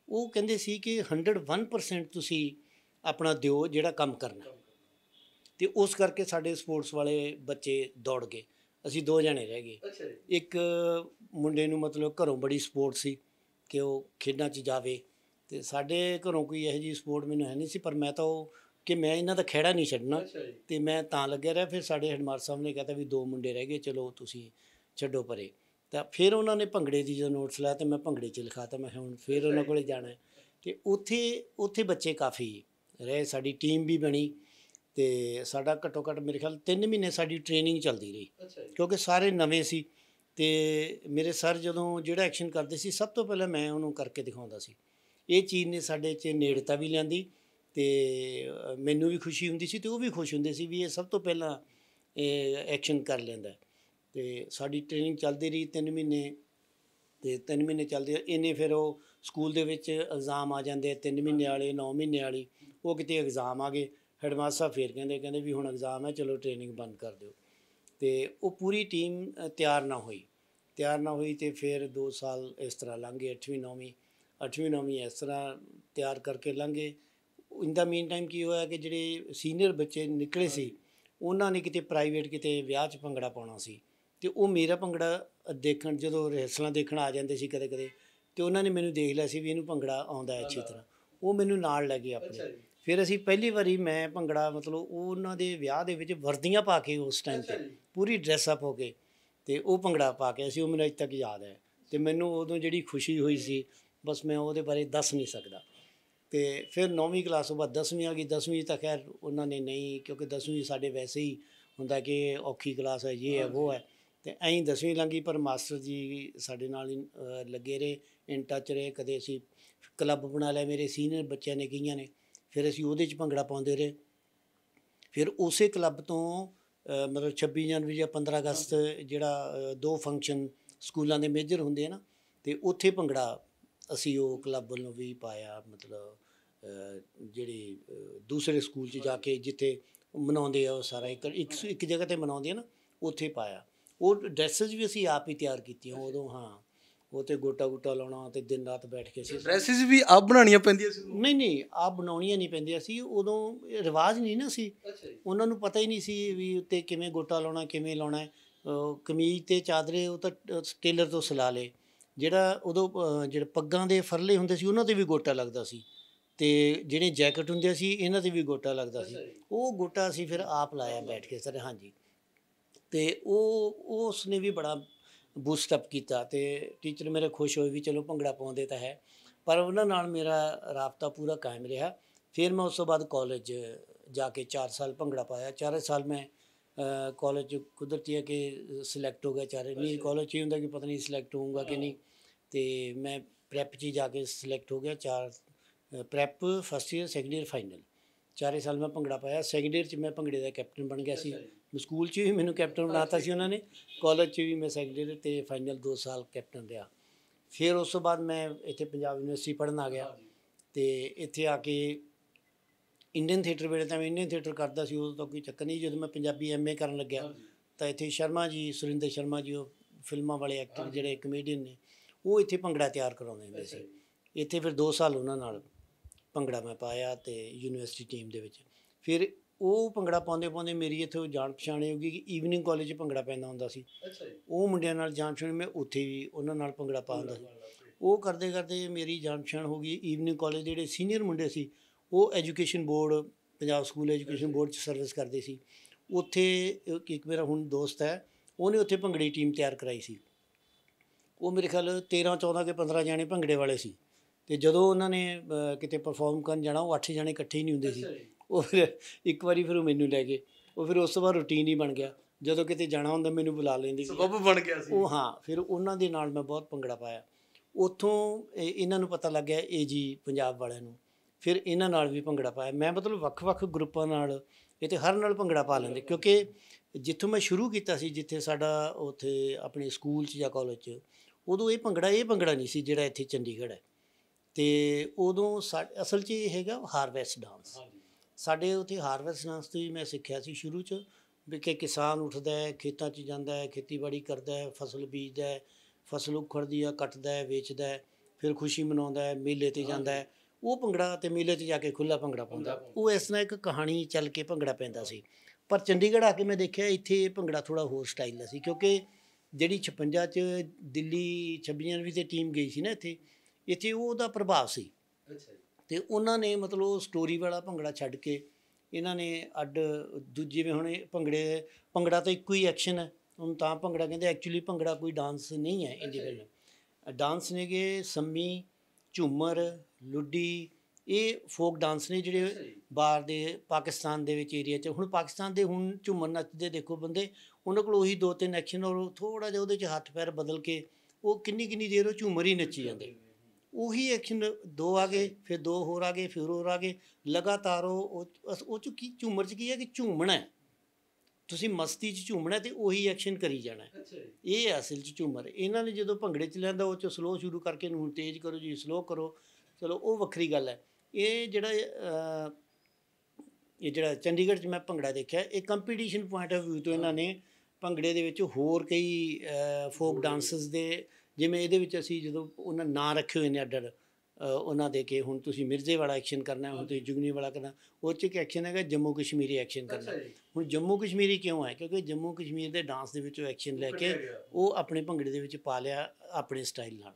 ਉਹ ਕਹਿੰਦੇ ਸੀ ਕਿ 101% ਤੁਸੀਂ ਆਪਣਾ ਦਿਓ ਜਿਹੜਾ ਕੰਮ ਕਰਨਾ ਤੇ ਉਸ ਕਰਕੇ ਸਾਡੇ ਸਪੋਰਟਸ ਵਾਲੇ ਬੱਚੇ ਦੌੜ ਗਏ ਅਸੀਂ ਦੋ ਜਣੇ ਰਹਿ ਗਏ ਇੱਕ ਮੁੰਡੇ ਨੂੰ ਮਤਲਬ ਘਰੋਂ ਬੜੀ ਸਪੋਰਟ ਸੀ ਕਿ ਉਹ ਖੇਡਾਂ 'ਚ ਜਾਵੇ ਤੇ ਸਾਡੇ ਘਰੋਂ ਕੋਈ ਇਹੋ ਜੀ ਸਪੋਰਟ ਮੈਨੂੰ ਹੈ ਨਹੀਂ ਸੀ ਪਰ ਮੈਂ ਤਾਂ ਉਹ ਕਿ ਮੈਂ ਇਹਨਾਂ ਦਾ ਖਿਹੜਾ ਨਹੀਂ ਛੱਡਣਾ ਤੇ ਮੈਂ ਤਾਂ ਲੱਗਿਆ ਰਿਹਾ ਫਿਰ ਸਾਡੇ ਹੈਡਮਾਸਟਰ ਸਾਹਿਬ ਨੇ ਕਹਤਾ ਵੀ ਦੋ ਮੁੰਡੇ ਰਹਿ ਗਏ ਚਲੋ ਤੁਸੀਂ ਛੱਡੋ ਪਰੇ ਤਾਂ ਫਿਰ ਉਹਨਾਂ ਨੇ ਭੰਗੜੇ ਦੀ ਜਦੋਂ ਨੋਟਸ ਲਾਇਆ ਤੇ ਮੈਂ ਭੰਗੜੇ 'ਚ ਲਿਖਾਤਾ ਮੈਂ ਹੁਣ ਫਿਰ ਉਹਨਾਂ ਕੋਲੇ ਜਾਣਾ ਤੇ ਉੱਥੇ ਉੱਥੇ ਬੱਚੇ ਕਾਫੀ ਰਹੇ ਸਾਡੀ ਟੀਮ ਵੀ ਬਣੀ ਤੇ ਸਾਡਾ ਘੱਟੋ ਘੱਟ ਮੇਰੇ ਖਿਆਲ 3 ਮਹੀਨੇ ਸਾਡੀ ਟ੍ਰੇਨਿੰਗ ਚੱਲਦੀ ਰਹੀ ਕਿਉਂਕਿ ਸਾਰੇ ਨਵੇਂ ਸੀ ਤੇ ਮੇਰੇ ਸਰ ਜਦੋਂ ਜਿਹੜਾ ਐਕਸ਼ਨ ਕਰਦੇ ਸੀ ਸਭ ਤੋਂ ਪਹਿਲਾਂ ਮੈਂ ਉਹਨੂੰ ਕਰਕੇ ਦਿਖਾਉਂਦਾ ਸੀ ਇਹ ਚੀਜ਼ ਨੇ ਸਾਡੇ 'ਚ ਨੇੜਤਾ ਵੀ ਲਿਆਂਦੀ ਤੇ ਮੈਨੂੰ ਵੀ ਖੁਸ਼ੀ ਹੁੰਦੀ ਸੀ ਤੇ ਉਹ ਵੀ ਖੁਸ਼ ਹੁੰਦੇ ਸੀ ਵੀ ਇਹ ਸਭ ਤੋਂ ਪਹਿਲਾਂ ਇਹ ਐਕਸ਼ਨ ਕਰ ਲੈਂਦਾ ਤੇ ਸਾਡੀ ਟ੍ਰੇਨਿੰਗ ਚੱਲਦੀ ਰਹੀ 3 ਮਹੀਨੇ ਤੇ 3 ਮਹੀਨੇ ਚੱਲਦੇ ਇਹਨੇ ਫਿਰ ਉਹ ਸਕੂਲ ਦੇ ਵਿੱਚ ਇਲਜ਼ਾਮ ਆ ਜਾਂਦੇ 3 ਮਹੀਨੇ ਵਾਲੇ 9 ਮਹੀਨੇ ਵਾਲੀ ਉਹ ਕਿਤੇ ਐਗਜ਼ਾਮ ਆ ਗਏ ਹੈਡਮਾਸਟਰ ਫੇਰ ਕਹਿੰਦੇ ਕਹਿੰਦੇ ਵੀ ਹੁਣ ਐਗਜ਼ਾਮ ਹੈ ਚਲੋ ਟ੍ਰੇਨਿੰਗ ਬੰਦ ਕਰ ਦਿਓ ਤੇ ਉਹ ਪੂਰੀ ਟੀਮ ਤਿਆਰ ਨਾ ਹੋਈ ਤਿਆਰ ਨਾ ਹੋਈ ਤੇ ਫਿਰ 2 ਸਾਲ ਇਸ ਤਰ੍ਹਾਂ ਲੰਘੇ 8ਵੀਂ 9ਵੀਂ 8ਵੀਂ 9ਵੀਂ ਇਸ ਤਰ੍ਹਾਂ ਤਿਆਰ ਕਰਕੇ ਲੰਘੇ ਇਨ ਦਾ ਮੀਨ ਟਾਈਮ ਕੀ ਹੋਇਆ ਕਿ ਜਿਹੜੇ ਸੀਨੀਅਰ ਬੱਚੇ ਨਿਕਲੇ ਸੀ ਉਹਨਾਂ ਨੇ ਕਿਤੇ ਪ੍ਰਾਈਵੇਟ ਕਿਤੇ ਵਿਆਹ 'ਚ ਭੰਗੜਾ ਪਾਉਣਾ ਸੀ ਤੇ ਉਹ ਮੇਰਾ ਭੰਗੜਾ ਦੇਖਣ ਜਦੋਂ ਰਹਿਸਲਾਂ ਦੇਖਣ ਆ ਜਾਂਦੇ ਸੀ ਕਦੇ ਕਦੇ ਤੇ ਉਹਨਾਂ ਨੇ ਮੈਨੂੰ ਦੇਖ ਲਿਆ ਸੀ ਵੀ ਇਹਨੂੰ ਭੰਗੜਾ ਆਉਂਦਾ ਹੈ ਅੱਛੀ ਤਰ੍ਹਾਂ ਉਹ ਮੈਨੂੰ ਨਾਲ ਲੈ ਗਏ ਆਪਣੇ ਫਿਰ ਅਸੀਂ ਪਹਿਲੀ ਵਾਰੀ ਮੈਂ ਭੰਗੜਾ ਮਤਲਬ ਉਹਨਾਂ ਦੇ ਵਿਆਹ ਦੇ ਵਿੱਚ ਵਰਦੀਆਂ ਪਾ ਕੇ ਉਸ ਟਾਈਮ ਤੇ ਪੂਰੀ ਡਰੈਸ ਅਪ ਹੋ ਕੇ ਤੇ ਉਹ ਭੰਗੜਾ ਪਾ ਕੇ ਅਸੀਂ ਉਹ ਮੈਨੂੰ ਅਜੇ ਤੱਕ ਯਾਦ ਹੈ ਤੇ ਮੈਨੂੰ ਉਦੋਂ ਜਿਹੜੀ ਖੁਸ਼ੀ ਹੋਈ ਸੀ ਬਸ ਮੈਂ ਉਹਦੇ ਬਾਰੇ ਦੱਸ ਨਹੀਂ ਸਕਦਾ ਤੇ ਫਿਰ 9ਵੀਂ ਕਲਾਸ ਤੋਂ ਬਾਅਦ 10ਵੀਂ ਆ ਗਈ 10ਵੀਂ ਤਾਂ ਖੈਰ ਉਹਨਾਂ ਨੇ ਨਹੀਂ ਕਿਉਂਕਿ 10ਵੀਂ ਸਾਡੇ ਵੈਸੇ ਹੀ ਹੁੰਦਾ ਕਿ ਔਖੀ ਕਲਾਸ ਹੈ ਇਹ ਹੈ ਉਹ ਹੈ ਤੇ ਐਂ 10ਵੀਂ ਲੰਗੀ ਪਰ ਮਾਸਟਰ ਜੀ ਸਾਡੇ ਨਾਲ ਹੀ ਲੱਗੇ ਰਹੇ ਇਨ ਟੱਚ ਰਹੇ ਕਦੇ ਅਸੀਂ ਕਲੱਬ ਬਣਾ ਲਿਆ ਮੇਰੇ ਸੀਨੀਅਰ ਬੱਚਿਆਂ ਨੇ ਕਈਆਂ ਨੇ ਫਿਰ ਅਸੀਂ ਉਹਦੇ 'ਚ ਭੰਗੜਾ ਪਾਉਂਦੇ ਰਹੇ ਫਿਰ ਉਸੇ ਕਲੱਬ ਤੋਂ ਮਤਲਬ 26 ਜਨਵਰੀ ਜਾਂ 15 ਅਗਸਤ ਜਿਹੜਾ ਦੋ ਫੰਕਸ਼ਨ ਸਕੂਲਾਂ ਦੇ ਮੇਜਰ ਹੁੰਦੇ ਆ ਨਾ ਤੇ ਉੱਥੇ ਭੰਗੜਾ ਅਸੀਂ ਉਹ ਕਲੱਬ ਵੱਲੋਂ ਵੀ ਪਾਇਆ ਮਤਲਬ ਜਿਹੜੇ ਦੂਸਰੇ ਸਕੂਲ 'ਚ ਜਾ ਕੇ ਜਿੱਥੇ ਮਨਾਉਂਦੇ ਆ ਉਹ ਸਾਰਾ ਇੱਕ ਇੱਕ ਜਗ੍ਹਾ ਤੇ ਮਨਾਉਂਦੇ ਆ ਨਾ ਉੱਥੇ ਪਾਇਆ ਉਹ ਡਰੈਸਸ ਵੀ ਅਸੀਂ ਆਪ ਹੀ ਤਿਆਰ ਕੀਤੀਆਂ ਉਦੋਂ ਹਾਂ ਉਹ ਤੇ ਗੋਟਾ ਗੋਟਾ ਲਾਉਣਾ ਤੇ ਦਿਨ ਰਾਤ ਬੈਠ ਕੇ ਸੀ ਡਰੈਸਸ ਵੀ ਆਪ ਬਣਾਉਣੀਆਂ ਪੈਂਦੀਆਂ ਸੀ ਨਹੀਂ ਨਹੀਂ ਆਪ ਬਣਾਉਣੀਆਂ ਨਹੀਂ ਪੈਂਦੀਆਂ ਸੀ ਉਦੋਂ ਰਿਵਾਜ ਨਹੀਂ ਨਾ ਸੀ ਉਹਨਾਂ ਨੂੰ ਪਤਾ ਹੀ ਨਹੀਂ ਸੀ ਵੀ ਉੱਤੇ ਕਿਵੇਂ ਗੋਟਾ ਲਾਉਣਾ ਕਿਵੇਂ ਲਾਉਣਾ ਕਮੀਜ਼ ਤੇ ਚਾਦਰੇ ਉਹ ਤਾਂ ਟੇਲਰ ਤੋਂ ਸਿਲਾ ਲੇ ਜਿਹੜਾ ਉਦੋਂ ਜਿਹੜੇ ਪੱਗਾਂ ਦੇ ਫਰਲੇ ਹੁੰਦੇ ਸੀ ਉਹਨਾਂ ਤੇ ਵੀ ਗੋਟਾ ਲੱਗਦਾ ਸੀ ਤੇ ਜਿਹੜੇ ਜੈਕਟ ਹੁੰਦੇ ਸੀ ਇਹਨਾਂ ਤੇ ਵੀ ਗੋਟਾ ਲੱਗਦਾ ਸੀ ਉਹ ਗੋਟਾ ਸੀ ਫਿਰ ਆਪ ਲਾਇਆ ਬੈਠ ਕੇ ਸਰ ਹਾਂਜੀ ਤੇ ਉਹ ਉਸ ਨੇ ਵੀ ਬੜਾ ਬੂਸਟ ਅਪ ਕੀਤਾ ਤੇ ਟੀਚਰ ਮੇਰੇ ਖੁਸ਼ ਹੋਏ ਵੀ ਚਲੋ ਭੰਗੜਾ ਪਾਉਂਦੇ ਤਾਂ ਹੈ ਪਰ ਉਹਨਾਂ ਨਾਲ ਮੇਰਾ ਰਾਪਤਾ ਪੂਰਾ ਕਾਇਮ ਰਿਹਾ ਫਿਰ ਮੈਂ ਉਸ ਤੋਂ ਬਾਅਦ ਕਾਲਜ ਜਾ ਕੇ 4 ਸਾਲ ਭੰਗੜਾ ਪਾਇਆ 4 ਸਾਲ ਮੈਂ ਕਾਲਜ ਕੁਦਰਤੀ ਹੈ ਕਿ ਸਿਲੈਕਟ ਹੋ ਗਿਆ ਚਾਰੇ ਨਹੀਂ ਕਾਲਜ ਹੀ ਹੁੰਦਾ ਕਿ ਪਤਾ ਨਹੀਂ ਸਿਲੈਕਟ ਹੋਊਗਾ ਕਿ ਨਹੀਂ ਤੇ ਮੈਂ ਪ੍ਰੈਪ ਜੀ ਜਾ ਕੇ ਸਿਲੈਕਟ ਹੋ ਗਿਆ ਚਾਰ prep first year second year final ਚਾਰੇ ਸਾਲ ਮੈਂ ਭੰਗੜਾ ਪਾਇਆ ਸੈਕੰਡ ਈਅਰ 'ਚ ਮੈਂ ਭੰਗੜੇ ਦਾ ਕੈਪਟਨ ਬਣ ਗਿਆ ਸੀ ਸਕੂਲ 'ਚ ਵੀ ਮੈਨੂੰ ਕੈਪਟਨ ਬਣਾਤਾ ਸੀ ਉਹਨਾਂ ਨੇ ਕਾਲਜ 'ਚ ਵੀ ਮੈਂ ਸੈਕੰਡ ਈਅਰ ਤੇ ਫਾਈਨਲ 2 ਸਾਲ ਕੈਪਟਨ ਰਿਹਾ ਫਿਰ ਉਸ ਤੋਂ ਬਾਅਦ ਮੈਂ ਇੱਥੇ ਪੰਜਾਬ ਯੂਨੀਵਰਸਿਟੀ ਪੜਨ ਆ ਗਿਆ ਤੇ ਇੱਥੇ ਆ ਕੇ ਇੰਡੀਅਨ ਥੀਏਟਰ ਵੇਲੇ ਤਾਂ ਮੈਂ ਇੰਡੀਅਨ ਥੀਏਟਰ ਕਰਦਾ ਸੀ ਉਦੋਂ ਤਾਂ ਕੋਈ ਚੱਕਰ ਨਹੀਂ ਜਦੋਂ ਮੈਂ ਪੰਜਾਬੀ ਐਮਏ ਕਰਨ ਲੱਗਿਆ ਤਾਂ ਇੱਥੇ ਸ਼ਰਮਾ ਜੀ ਸੁਰਿੰਦਰ ਸ਼ਰਮਾ ਜੀ ਉਹ ਫਿਲਮਾਂ ਵਾਲੇ ਐਕਟਰ ਜਿਹੜੇ ਕਮੇਡੀਅਨ ਨੇ ਉਹ ਇੱਥੇ ਭੰਗੜਾ ਤਿਆਰ ਕਰਾਉਂਦੇ ਹੁੰਦੇ ਸੀ ਇੱਥੇ ਫਿਰ 2 ਸਾਲ ਉਹਨਾਂ ਨਾਲ ਭੰਗੜਾ ਮੈਂ ਪਾਇਆ ਤੇ ਯੂਨੀਵਰਸਿਟੀ ਟੀਮ ਦੇ ਵਿੱਚ ਫਿਰ ਉਹ ਭੰਗੜਾ ਪਾਉਂਦੇ ਪਾਉਂਦੇ ਮੇਰੀ ਇੱਥੇ ਜਾਣ ਪਛਾਣ ਹੋ ਗਈ ਕਿ ਈਵਨਿੰਗ ਕਾਲਜ 'ਚ ਭੰਗੜਾ ਪੈਂਦਾ ਹੁੰਦਾ ਸੀ ਉਹ ਮੁੰਡਿਆਂ ਨਾਲ ਜਾਣ ਪਛਾਣ ਮੈਂ ਉੱਥੇ ਵੀ ਉਹਨਾਂ ਨਾਲ ਭੰਗੜਾ ਪਾਉਂਦਾ ਸੀ ਉਹ ਕਰਦੇ ਕਰਦੇ ਮੇਰੀ ਜਾਣ ਪਛਾਣ ਹੋ ਗਈ ਈਵਨਿੰਗ ਕਾਲਜ ਦੇ ਜਿਹੜੇ ਸੀਨੀਅਰ ਮੁੰਡੇ ਸੀ ਉਹ education board Punjab school education board 'ਚ ਸਰਵਿਸ ਕਰਦੇ ਸੀ ਉੱਥੇ ਇੱਕ ਮੇਰਾ ਹੁਣ ਦੋਸਤ ਹੈ ਉਹਨੇ ਉੱਥੇ ਭੰਗੜੇ ਟੀਮ ਤਿਆਰ ਕਰਾਈ ਸੀ ਉਹ ਮੇਰੇ ਖਿਆਲ 13 14 ਕੇ 15 ਜਾਣੇ ਭੰਗੜੇ ਵਾਲੇ ਸੀ ਤੇ ਜਦੋਂ ਉਹਨਾਂ ਨੇ ਕਿਤੇ ਪਰਫਾਰਮ ਕਰਨ ਜਾਣਾ ਉਹ 8 ਜਾਣੇ ਇਕੱਠੇ ਹੀ ਨਹੀਂ ਹੁੰਦੇ ਸੀ ਉਹ ਫਿਰ ਇੱਕ ਵਾਰੀ ਫਿਰ ਉਹ ਮੈਨੂੰ ਲੈ ਗਏ ਉਹ ਫਿਰ ਉਸ ਤੋਂ ਬਾਅਦ ਰੁਟੀਨ ਹੀ ਬਣ ਗਿਆ ਜਦੋਂ ਕਿਤੇ ਜਾਣਾ ਹੁੰਦਾ ਮੈਨੂੰ ਬੁਲਾ ਲੈਂਦੀ ਸਬੱਬ ਬਣ ਗਿਆ ਸੀ ਉਹ ਹਾਂ ਫਿਰ ਉਹਨਾਂ ਦੇ ਨਾਲ ਮੈਂ ਬਹੁਤ ਭੰਗੜਾ ਪਾਇਆ ਉਥੋਂ ਇਹਨਾਂ ਨੂੰ ਪਤਾ ਲੱਗਿਆ ਇਹ ਜੀ ਪੰਜਾਬ ਵਾਲਿਆਂ ਨੂੰ ਫਿਰ ਇਹਨਾਂ ਨਾਲ ਵੀ ਭੰਗੜਾ ਪਾਇਆ ਮੈਂ ਮਤਲਬ ਵੱਖ-ਵੱਖ ਗਰੁੱਪਾਂ ਨਾਲ ਇਹ ਤੇ ਹਰ ਨਾਲ ਭੰਗੜਾ ਪਾ ਲੈਂਦੇ ਕਿਉਂਕਿ ਜਿੱਥੋਂ ਮੈਂ ਸ਼ੁਰੂ ਕੀਤਾ ਸੀ ਜਿੱਥੇ ਸਾਡਾ ਉਥੇ ਆਪਣੇ ਸਕੂਲ 'ਚ ਜਾਂ ਕਾਲਜ 'ਚ ਉਦੋਂ ਇਹ ਭੰਗੜਾ ਇਹ ਭੰਗੜਾ ਨਹੀਂ ਸੀ ਜਿਹੜਾ ਇੱਥੇ ਚੰਡੀਗੜ੍ਹ ਹੈ ਤੇ ਉਦੋਂ ਅਸਲ 'ਚ ਇਹ ਹੈਗਾ ਹਾਰਵੈਸਟ ਡਾਂਸ ਸਾਡੇ ਉਥੇ ਹਾਰਵੈਸਟ ਡਾਂਸ ਤੋਂ ਹੀ ਮੈਂ ਸਿੱਖਿਆ ਸੀ ਸ਼ੁਰੂ 'ਚ ਵੀ ਕਿ ਕਿਸਾਨ ਉੱਠਦਾ ਹੈ ਖੇਤਾਂ 'ਚ ਜਾਂਦਾ ਹੈ ਖੇਤੀਬਾੜੀ ਕਰਦਾ ਹੈ ਫਸਲ ਬੀਜਦਾ ਹੈ ਫਸਲ ਉਖੜਦੀ ਆ ਕੱਟਦਾ ਹੈ ਵੇਚਦਾ ਹੈ ਫਿਰ ਖੁਸ਼ੀ ਮਨਾਉਂਦਾ ਹੈ ਮੇਲੇ ਤੇ ਜਾਂਦਾ ਹੈ ਉਹ ਭੰਗੜਾ ਤੇ ਮੇਲੇ 'ਚ ਜਾ ਕੇ ਖੁੱਲਾ ਭੰਗੜਾ ਪਾਉਂਦਾ ਉਹ ਇਸ ਨਾਲ ਇੱਕ ਕਹਾਣੀ ਚੱਲ ਕੇ ਭੰਗੜਾ ਪੈਂਦਾ ਸੀ ਪਰ ਚੰਡੀਗੜ੍ਹ ਆ ਕੇ ਮੈਂ ਦੇਖਿਆ ਇੱਥੇ ਭੰਗੜਾ ਥੋੜਾ ਹੋਰ ਸਟਾਈਲ ਦਾ ਸੀ ਕਿਉਂਕਿ ਜਿਹੜੀ 56 ਚ ਦਿੱਲੀ 26 ਜਨਵਰੀ ਤੇ ਟੀਮ ਗਈ ਸੀ ਨਾ ਇੱਥੇ ਇੱਥੇ ਉਹਦਾ ਪ੍ਰਭਾਵ ਸੀ ਅੱਛਾ ਤੇ ਉਹਨਾਂ ਨੇ ਮਤਲਬ ਉਹ ਸਟੋਰੀ ਵਾਲਾ ਭੰਗੜਾ ਛੱਡ ਕੇ ਇਹਨਾਂ ਨੇ ਅੱਡ ਦੂਜੇ ਵੀ ਹੁਣ ਭੰਗੜੇ ਭੰਗੜਾ ਤਾਂ ਇੱਕੋ ਹੀ ਐਕਸ਼ਨ ਹੈ ਉਹਨੂੰ ਤਾਂ ਭੰਗੜਾ ਕਹਿੰਦੇ ਐਕਚੁਅਲੀ ਭੰਗੜਾ ਕੋਈ ਡਾਂਸ ਨਹੀਂ ਹੈ ਇੰਡੀਪੈਂਡੈਂਟ ਡਾਂਸ ਨੇਗੇ ਸੰਮੀ ਝੂਮਰ ਲੁੱਡੀ ਇਹ ਫੋਕ ਡਾਂਸ ਨੇ ਜਿਹੜੇ ਬਾਹਰ ਦੇ ਪਾਕਿਸਤਾਨ ਦੇ ਵਿੱਚ ਏਰੀਆ 'ਚ ਹੁਣ ਪਾਕਿਸਤਾਨ ਦੇ ਹੁਣ ਝੂਮਰ ਨੱਚਦੇ ਦੇਖੋ ਬੰਦੇ ਉਹਨਾਂ ਕੋਲ ਉਹੀ ਦੋ ਤਿੰਨ ਐਕਸ਼ਨ ਔਰ ਥੋੜਾ ਜਿਹਾ ਉਹਦੇ 'ਚ ਹੱਥ ਪੈਰ ਬਦਲ ਕੇ ਉਹ ਕਿੰਨੀ ਕਿੰਨੀ ਦੇਰ ਉਹ ਝੂਮਰ ਹੀ ਨੱਚੀ ਜਾਂਦੇ ਉਹੀ ਐਕਸ਼ਨ ਦੋ ਆ ਗਏ ਫਿਰ ਦੋ ਹੋਰ ਆ ਗਏ ਫਿਰ ਹੋਰ ਆ ਗਏ ਲਗਾਤਾਰ ਉਹ ਉਹ ਚ ਕੀ ਝੂਮਰ ਚ ਕੀ ਹੈ ਕਿ ਝੂਮਣਾ ਤੁਸੀਂ ਮਸਤੀ ਚ ਝੂਮਣਾ ਤੇ ਉਹੀ ਐਕਸ਼ਨ ਕਰੀ ਜਾਣਾ ਇਹ ਅਸਲ ਚ ਝੂਮਰ ਇਹਨਾਂ ਨੇ ਜਦੋਂ ਭੰਗੜੇ ਚ ਲੈਂਦਾ ਉਹ ਚ ਸਲੋ ਸ਼ੁਰੂ ਕਰਕੇ ਨੂੰ ਤੇਜ਼ ਕਰੋ ਜੀ ਸਲੋ ਕਰੋ ਚਲੋ ਉਹ ਵੱਖਰੀ ਗੱਲ ਹੈ ਇਹ ਜਿਹੜਾ ਇਹ ਜਿਹੜਾ ਚੰਡੀਗੜ੍ਹ 'ਚ ਮੈਂ ਭੰਗੜਾ ਦੇਖਿਆ ਇਹ ਕੰਪੀਟੀਸ਼ਨ ਪੁਆਇੰਟ ਆਫ View ਤੋਂ ਇਹਨਾਂ ਨੇ ਭੰਗੜੇ ਦੇ ਵਿੱਚ ਹੋਰ ਕਈ ਫੋਕ ਡਾਂਸਸ ਦੇ ਜਿਵੇਂ ਇਹਦੇ ਵਿੱਚ ਅਸੀਂ ਜਦੋਂ ਉਹਨਾਂ ਨਾਂ ਰੱਖੇ ਹੋਏ ਨੇ ਅੱਡਰ ਉਹਨਾਂ ਦੇ ਕੇ ਹੁਣ ਤੁਸੀਂ ਮਿਰਜ਼ੇ ਵਾਲਾ ਐਕਸ਼ਨ ਕਰਨਾ ਹੁਣ ਤੁਸੀਂ ਜੁਗਨੀ ਵਾਲਾ ਕਰਨਾ ਉਹ ਚ ਇੱਕ ਐਕਸ਼ਨ ਹੈਗਾ ਜੰਮੂ ਕਸ਼ਮੀਰੀ ਐਕਸ਼ਨ ਕਰਨਾ ਹੁਣ ਜੰਮੂ ਕਸ਼ਮੀਰੀ ਕਿਉਂ ਹੈ ਕਿਉਂਕਿ ਜੰਮੂ ਕਸ਼ਮੀਰ ਦੇ ਡਾਂਸ ਦੇ ਵਿੱਚੋਂ ਐਕਸ਼ਨ ਲੈ ਕੇ ਉਹ ਆਪਣੇ ਭੰਗੜੇ ਦੇ ਵਿੱਚ ਪਾ ਲਿਆ ਆਪਣੇ ਸਟਾਈਲ ਨਾਲ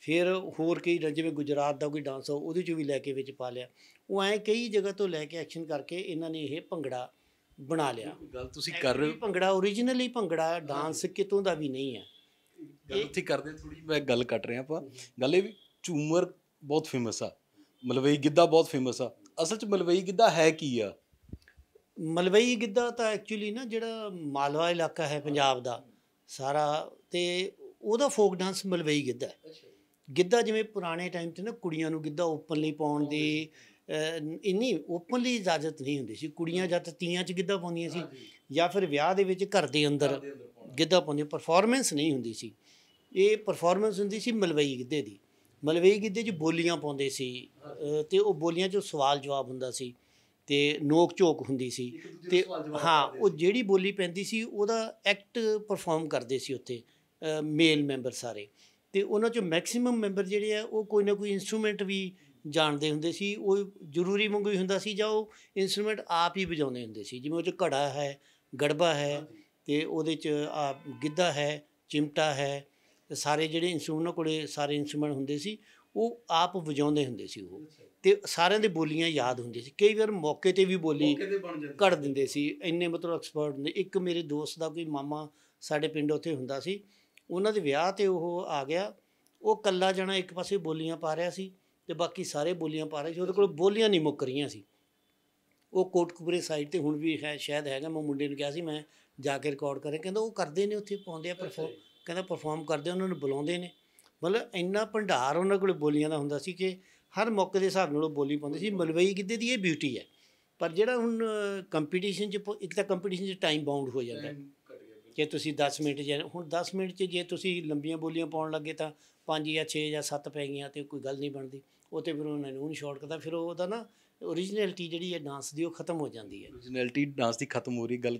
ਫਿਰ ਹੋਰ ਕਈ ਜਿਵੇਂ ਗੁਜਰਾਤ ਦਾ ਕੋਈ ਡਾਂਸ ਹੋ ਉਹਦੇ ਚ ਵੀ ਲੈ ਕੇ ਵਿੱਚ ਪਾ ਲਿਆ ਉਹ ਐ ਕਈ ਜਗ੍ਹਾ ਤੋਂ ਲੈ ਕੇ ਐਕਸ਼ਨ ਕਰਕੇ ਇਹਨਾਂ ਨੇ ਇਹ ਭੰਗੜਾ ਬਣਾ ਲਿਆ ਗੱਲ ਤੁਸੀਂ ਕਰ ਰਹੇ ਹੋ ਭੰਗੜਾ origignally ਭੰਗੜਾ ਡਾਂਸ ਕਿਤੋਂ ਦਾ ਵੀ ਨਹੀਂ ਹੈ ਗੱਲ ਉੱਥੇ ਕਰਦੇ ਥੋੜੀ ਮੈਂ ਗੱਲ ਕੱਟ ਰਿਹਾ ਆਪਾਂ ਗੱਲ ਇਹ ਵੀ ਝੂਮਰ ਬਹੁਤ ਫੇਮਸ ਆ ਮਲਵਈ ਗਿੱਧਾ ਬਹੁਤ ਫੇਮਸ ਆ ਅਸਲ 'ਚ ਮਲਵਈ ਗਿੱਧਾ ਹੈ ਕੀ ਆ ਮਲਵਈ ਗਿੱਧਾ ਤਾਂ ਐਕਚੁਅਲੀ ਨਾ ਜਿਹੜਾ ਮਾਲਵਾ ਇਲਾਕਾ ਹੈ ਪੰਜਾਬ ਦਾ ਸਾਰਾ ਤੇ ਉਹਦਾ ਫੋਕ ਡਾਂਸ ਮਲਵਈ ਗਿੱਧਾ ਹੈ ਗਿੱਧਾ ਜਿਵੇਂ ਪੁਰਾਣੇ ਟਾਈਮ 'ਚ ਨਾ ਕੁੜੀਆਂ ਨੂੰ ਗਿੱਧਾ ਓਪਨਲੀ ਪਾਉਣ ਦੀ ਇੰਨੀ ਓਪਨਲੀ ਇਜਾਜ਼ਤ ਨਹੀਂ ਹੁੰਦੀ ਸੀ ਕੁੜੀਆਂ ਜਦ ਤੀਆਂ 'ਚ ਗਿੱਧਾ ਪਾਉਂਦੀਆਂ ਸੀ ਜਾਂ ਫਿਰ ਵਿਆਹ ਦੇ ਵਿੱਚ ਘਰ ਦੇ ਅੰਦਰ ਗਿੱਧਾ ਪਾਉਂਦੀਆਂ ਪਰਫਾਰਮੈਂਸ ਨਹੀਂ ਹੁੰਦੀ ਸੀ ਇਹ ਪਰਫਾਰਮੈਂਸ ਹੁੰਦੀ ਸੀ ਮਲਵਈ ਗਿੱਧੇ ਦੀ ਮਲਵਈ ਗਿੱਧੇ 'ਚ ਬੋਲੀਆਂ ਪਾਉਂਦੇ ਸੀ ਤੇ ਉਹ ਬੋਲੀਆਂ 'ਚ ਸਵਾਲ ਜਵਾਬ ਹੁੰਦਾ ਸੀ ਤੇ ਨੋਕ ਝੋਕ ਹੁੰਦੀ ਸੀ ਤੇ ਹਾਂ ਉਹ ਜਿਹੜੀ ਬੋਲੀ ਪੈਂਦੀ ਸੀ ਉਹਦਾ ਐਕਟ ਪਰਫਾਰਮ ਕਰਦੇ ਸੀ ਉੱਥੇ ਮੇਲ ਮੈਂਬਰ ਸਾਰੇ ਤੇ ਉਹਨਾਂ ਚੋਂ ਮੈਕਸਿਮਮ ਮੈਂਬਰ ਜਿਹੜੇ ਆ ਉਹ ਕੋਈ ਨਾ ਕੋਈ ਇਨਸਟਰੂਮੈਂਟ ਵੀ ਜਾਣਦੇ ਹੁੰਦੇ ਸੀ ਉਹ ਜ਼ਰੂਰੀ ਮੰਗੂ ਹੀ ਹੁੰਦਾ ਸੀ ਜਾਂ ਉਹ ਇਨਸਟਰੂਮੈਂਟ ਆਪ ਹੀ ਵਜਾਉਂਦੇ ਹੁੰਦੇ ਸੀ ਜਿਵੇਂ ਉਹ ਚ ਘੜਾ ਹੈ ਗੜਬਾ ਹੈ ਤੇ ਉਹਦੇ ਚ ਆ ਗਿੱਧਾ ਹੈ ਚਿਮਟਾ ਹੈ ਸਾਰੇ ਜਿਹੜੇ ਇਨਸਟਰੂਮੈਂਟ ਕੋਲੇ ਸਾਰੇ ਇਨਸਟਰੂਮੈਂਟ ਹੁੰਦੇ ਸੀ ਉਹ ਆਪ ਵਜਾਉਂਦੇ ਹੁੰਦੇ ਸੀ ਉਹ ਤੇ ਸਾਰਿਆਂ ਦੇ ਬੋਲੀਆਂ ਯਾਦ ਹੁੰਦੀ ਸੀ ਕਈ ਵਾਰ ਮੌਕੇ ਤੇ ਵੀ ਬੋਲੀ ਕੱਢ ਦਿੰਦੇ ਸੀ ਇੰਨੇ ਮਤਲਬ ਐਕਸਪਰਟ ਨੇ ਇੱਕ ਮੇਰੇ ਦੋਸਤ ਦਾ ਕੋਈ ਮਾਮਾ ਸਾਡੇ ਪਿੰਡ ਉੱਥੇ ਹੁੰਦਾ ਸੀ ਉਹਨਾਂ ਦੇ ਵਿਆਹ ਤੇ ਉਹ ਆ ਗਿਆ ਉਹ ਕੱਲਾ ਜਣਾ ਇੱਕ ਪਾਸੇ ਬੋਲੀਆਂ ਪਾ ਰਿਹਾ ਸੀ ਤੇ ਬਾਕੀ ਸਾਰੇ ਬੋਲੀਆਂ ਪਾ ਰਹੇ ਸੀ ਉਹਦੇ ਕੋਲ ਬੋਲੀਆਂ ਨਹੀਂ ਮੁੱਕ ਰਹੀਆਂ ਸੀ ਉਹ ਕੋਟਕਪੂਰੇ ਸਾਈਡ ਤੇ ਹੁਣ ਵੀ ਹੈ ਸ਼ਾਇਦ ਹੈਗਾ ਮੈਂ ਮੁੰਡੇ ਨੂੰ ਕਿਹਾ ਸੀ ਮੈਂ ਜਾ ਕੇ ਰਿਕਾਰਡ ਕਰਾਂ ਕਹਿੰਦਾ ਉਹ ਕਰਦੇ ਨੇ ਉੱਥੇ ਪਾਉਂਦੇ ਆ ਪਰਫੋਰਮ ਕਹਿੰਦਾ ਪਰਫਾਰਮ ਕਰਦੇ ਉਹਨਾਂ ਨੂੰ ਬੁਲਾਉਂਦੇ ਨੇ ਮਤਲਬ ਇੰਨਾ ਭੰਡਾਰ ਉਹਨਾਂ ਕੋਲ ਬੋਲੀਆਂ ਦਾ ਹੁੰਦਾ ਸੀ ਕਿ ਹਰ ਮੌਕੇ ਦੇ ਹਿਸਾਬ ਨਾਲ ਉਹ ਬੋਲੀ ਪਾਉਂਦੇ ਸੀ ਮਲਵਈ ਕਿੱਦੇ ਦੀ ਇਹ ਬਿਊਟੀ ਹੈ ਪਰ ਜਿਹੜਾ ਹੁਣ ਕੰਪੀਟੀਸ਼ਨ 'ਚ ਇੱਕ ਤਾਂ ਕੰਪੀਟੀਸ਼ਨ 'ਚ ਟਾਈਮ ਬਾਉਂਡ ਹੋ ਜਾਂਦਾ ਜੇ ਤੁਸੀਂ 10 ਮਿੰਟ ਜੇ ਹੁਣ 10 ਮਿੰਟ 'ਚ ਜੇ ਤੁਸੀਂ ਲੰਬੀਆਂ ਬੋਲੀਆਂ ਪਾਉਣ ਲੱਗੇ ਤਾਂ 5 ਜਾਂ 6 ਜਾਂ 7 ਪੈ ਗਈਆਂ ਤੇ ਕੋਈ ਗੱਲ ਨਹੀਂ ਬਣਦੀ ਉਹ ਤੇ ਫਿਰ ਉਹਨਾਂ ਨੂੰ ਸ਼ਾਰਟ ਕਰਦਾ ਫਿਰ ਉਹਦਾ ਨਾ origignality ਜਿਹੜੀ ਹੈ ਡਾਂਸ ਦੀ ਉਹ ਖਤਮ ਹੋ ਜਾਂਦੀ ਹੈ origignality ਡਾਂਸ ਦੀ ਖਤਮ ਹੋ ਰਹੀ ਗੱਲ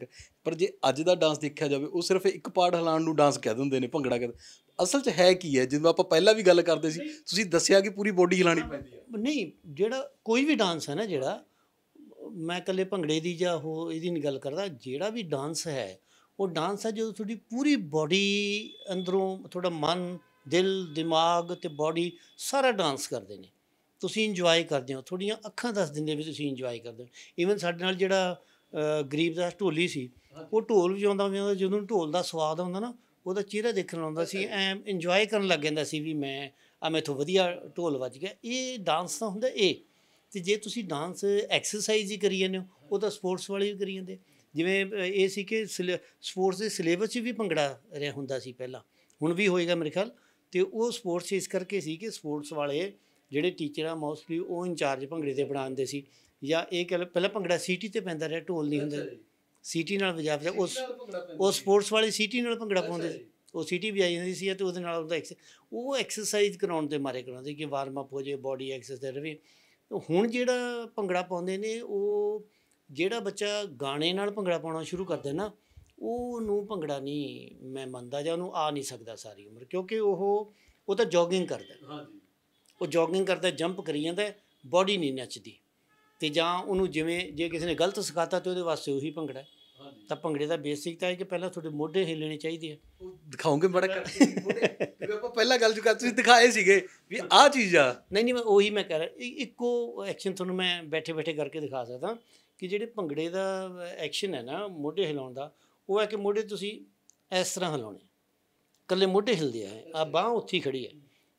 ਪਰ ਜੇ ਅੱਜ ਦਾ ਡਾਂਸ ਦੇਖਿਆ ਜਾਵੇ ਉਹ ਸਿਰਫ ਇੱਕ ਪਾਰਟ ਹਿਲਾਣ ਨੂੰ ਡਾਂਸ ਕਹਿ ਦਿੰਦੇ ਨੇ ਭੰਗੜਾ ਕਹਿੰਦੇ ਅਸਲ 'ਚ ਹੈ ਕੀ ਹੈ ਜਿਵੇਂ ਆਪਾਂ ਪਹਿਲਾਂ ਵੀ ਗੱਲ ਕਰਦੇ ਸੀ ਤੁਸੀਂ ਦੱਸਿਆ ਕਿ ਪੂਰੀ ਬੋਡੀ ਹਿਲਾਣੀ ਪੈਂਦੀ ਹੈ ਨਹੀਂ ਜਿਹੜਾ ਕੋਈ ਵੀ ਡਾਂਸ ਹੈ ਨਾ ਜਿਹੜਾ ਮੈਂ ਇਕੱਲੇ ਭੰਗੜੇ ਦੀ ਜਾਂ ਉਹ ਇਹਦੀ ਨਹੀਂ ਗੱਲ ਕਰਦਾ ਜਿਹੜਾ ਵੀ ਡਾਂਸ ਹੈ ਉਹ ਡਾਂਸ ਹੈ ਜਦੋਂ ਤੁਹਾਡੀ ਪੂਰੀ ਬਾਡੀ ਅੰਦਰੋਂ ਤੁਹਾਡਾ ਮਨ ਦਿਲ ਦਿਮਾਗ ਤੇ ਬਾਡੀ ਸਾਰਾ ਡਾਂਸ ਕਰਦੇ ਨੇ ਤੁਸੀਂ ਇੰਜੋਏ ਕਰਦੇ ਹੋ ਤੁਹਾਡੀਆਂ ਅੱਖਾਂ ਦੱਸ ਦਿੰਦੀਆਂ ਵੀ ਤੁਸੀਂ ਇੰਜੋਏ ਕਰਦੇ ਹੋ ਈਵਨ ਸਾਡੇ ਨਾਲ ਜਿਹੜਾ ਗਰੀਬ ਦਾ ਢੋਲੀ ਸੀ ਉਹ ਢੋਲ ਵਜਾਉਂਦਾ ਵਜਾਉਂਦਾ ਜਦੋਂ ਢੋਲ ਦਾ ਸਵਾਦ ਆਉਂਦਾ ਨਾ ਉਹਦਾ ਚਿਹਰਾ ਦੇਖਣ ਆਉਂਦਾ ਸੀ ਐ ਇੰਜੋਏ ਕਰਨ ਲੱਗ ਜਾਂਦਾ ਸੀ ਵੀ ਮੈਂ ਆ ਮੈਥੋਂ ਵਧੀਆ ਢੋਲ ਵੱਜ ਗਿਆ ਇਹ ਡਾਂਸ ਤਾਂ ਹੁੰਦਾ ਇਹ ਤੇ ਜੇ ਤੁਸੀਂ ਡਾਂਸ ਐਕਸਰਸਾਈਜ਼ ਹੀ ਕਰੀ ਜਾਂਦੇ ਹੋ ਉਹ ਤਾਂ ਸਪੋਰਟਸ ਵਾਲੇ ਵੀ ਕਰੀ ਜਾਂਦੇ ਜਿਵੇਂ ਇਹ ਸੀ ਕਿ ਸਪੋਰਟਸ ਦੇ ਸਿਲੇਬਸ 'ਚ ਵੀ ਭੰਗੜਾ ਰਿਹਾ ਹੁੰਦਾ ਸੀ ਪਹਿਲਾਂ ਹੁਣ ਵੀ ਹੋਏਗਾ ਮੇਰੇ ਖਿਆਲ ਤੇ ਉਹ ਸਪੋਰਟਸ ਇਸ ਕਰਕੇ ਸੀ ਕਿ ਸਪੋਰਟਸ ਵਾਲੇ ਜਿਹੜੇ ਟੀਚਰ ਆ ਮੋਸਟਲੀ ਉਹ ਇੰਚਾਰਜ ਭੰਗੜੇ ਦੇ ਬਣਾਉਂਦੇ ਸੀ ਜਾਂ ਇਹ ਪਹਿਲਾਂ ਭੰਗੜਾ ਸੀਟੀ ਤੇ ਪੈਂਦਾ ਰਿਹਾ ਢੋਲ ਨਹੀਂ ਹੁੰਦਾ ਸੀਟੀ ਨਾਲ ਵਜਾ ਵਜਾ ਉਸ ਉਹ ਸਪੋਰਟਸ ਵਾਲੇ ਸੀਟੀ ਨਾਲ ਭੰਗੜਾ ਪਾਉਂਦੇ ਸੀ ਉਹ ਸੀਟੀ ਆ ਜਾਂਦੀ ਸੀ ਤੇ ਉਹਦੇ ਨਾਲ ਉਹਦਾ ਉਹ ਐਕਸਰਸਾਈਜ਼ ਕਰਾਉਣ ਦੇ ਮਾਰੇ ਕਰਾਉਂਦੇ ਕਿ ਵਾਰਮ ਅਪ ਹੋ ਜੇ ਬਾਡੀ ਐਕਸਰਸਾਈਜ਼ ਰਵੇ ਹੁਣ ਜਿਹੜਾ ਭੰਗੜਾ ਪਾਉਂਦੇ ਨੇ ਉਹ ਜਿਹੜਾ ਬੱਚਾ ਗਾਣੇ ਨਾਲ ਭੰਗੜਾ ਪਾਉਣਾ ਸ਼ੁਰੂ ਕਰਦਾ ਨਾ ਉਹ ਨੂੰ ਭੰਗੜਾ ਨਹੀਂ ਮੈਂ ਮੰਨਦਾ ਜਾਂ ਉਹਨੂੰ ਆ ਨਹੀਂ ਸਕਦਾ ਸਾਰੀ ਉਮਰ ਕਿਉਂਕਿ ਉਹ ਉਹ ਤਾਂ ਜੋਗਿੰਗ ਕਰਦਾ ਹਾਂਜੀ ਉਹ ਜੋਗਿੰਗ ਕਰਦਾ ਜੰਪ ਕਰੀ ਜਾਂਦਾ ਬਾਡੀ ਨਹੀਂ ਨੱਚਦੀ ਤੇ ਜਾਂ ਉਹਨੂੰ ਜਿਵੇਂ ਜੇ ਕਿਸੇ ਨੇ ਗਲਤ ਸਿਖਾਤਾ ਤੇ ਉਹਦੇ ਵਾਸਤੇ ਉਹੀ ਭੰਗੜਾ ਹੈ ਤਾਂ ਭੰਗੜੇ ਦਾ ਬੇਸਿਕ ਤਾਂ ਹੈ ਕਿ ਪਹਿਲਾਂ ਤੁਹਾਡੇ ਮੋਢੇ ਹਿੱਲਣੇ ਚਾਹੀਦੇ ਆ ਦਿਖਾਉਂਗੇ ਬੜਾ ਕਰਕੇ ਮੋਢੇ ਆਪਾਂ ਪਹਿਲਾਂ ਗੱਲ ਕਰ ਤੁਸੀਂ ਦਿਖਾਏ ਸੀਗੇ ਵੀ ਆਹ ਚੀਜ਼ ਆ ਨਹੀਂ ਨਹੀਂ ਮੈਂ ਉਹੀ ਮੈਂ ਕਹਿ ਰਿਹਾ ਇੱਕੋ ਐਕਸ਼ਨ ਤੁਹਾਨੂੰ ਮੈਂ ਬੈਠੇ ਬੈਠੇ ਕਰਕੇ ਦਿਖਾ ਸਕਦਾ ਕਿ ਜਿਹੜੇ ਭੰਗੜੇ ਦਾ ਐਕਸ਼ਨ ਹੈ ਨਾ ਮੋਢੇ ਹਿਲਾਉਣ ਦਾ ਉਹ ਹੈ ਕਿ ਮੋਢੇ ਤੁਸੀਂ ਇਸ ਤਰ੍ਹਾਂ ਹਿਲਾਉਣੇ ਕੱਲੇ ਮੋਢੇ ਹਿਲਦੇ ਆ ਆ ਬਾਹ ਉੱਥੀ ਖੜੀ ਹੈ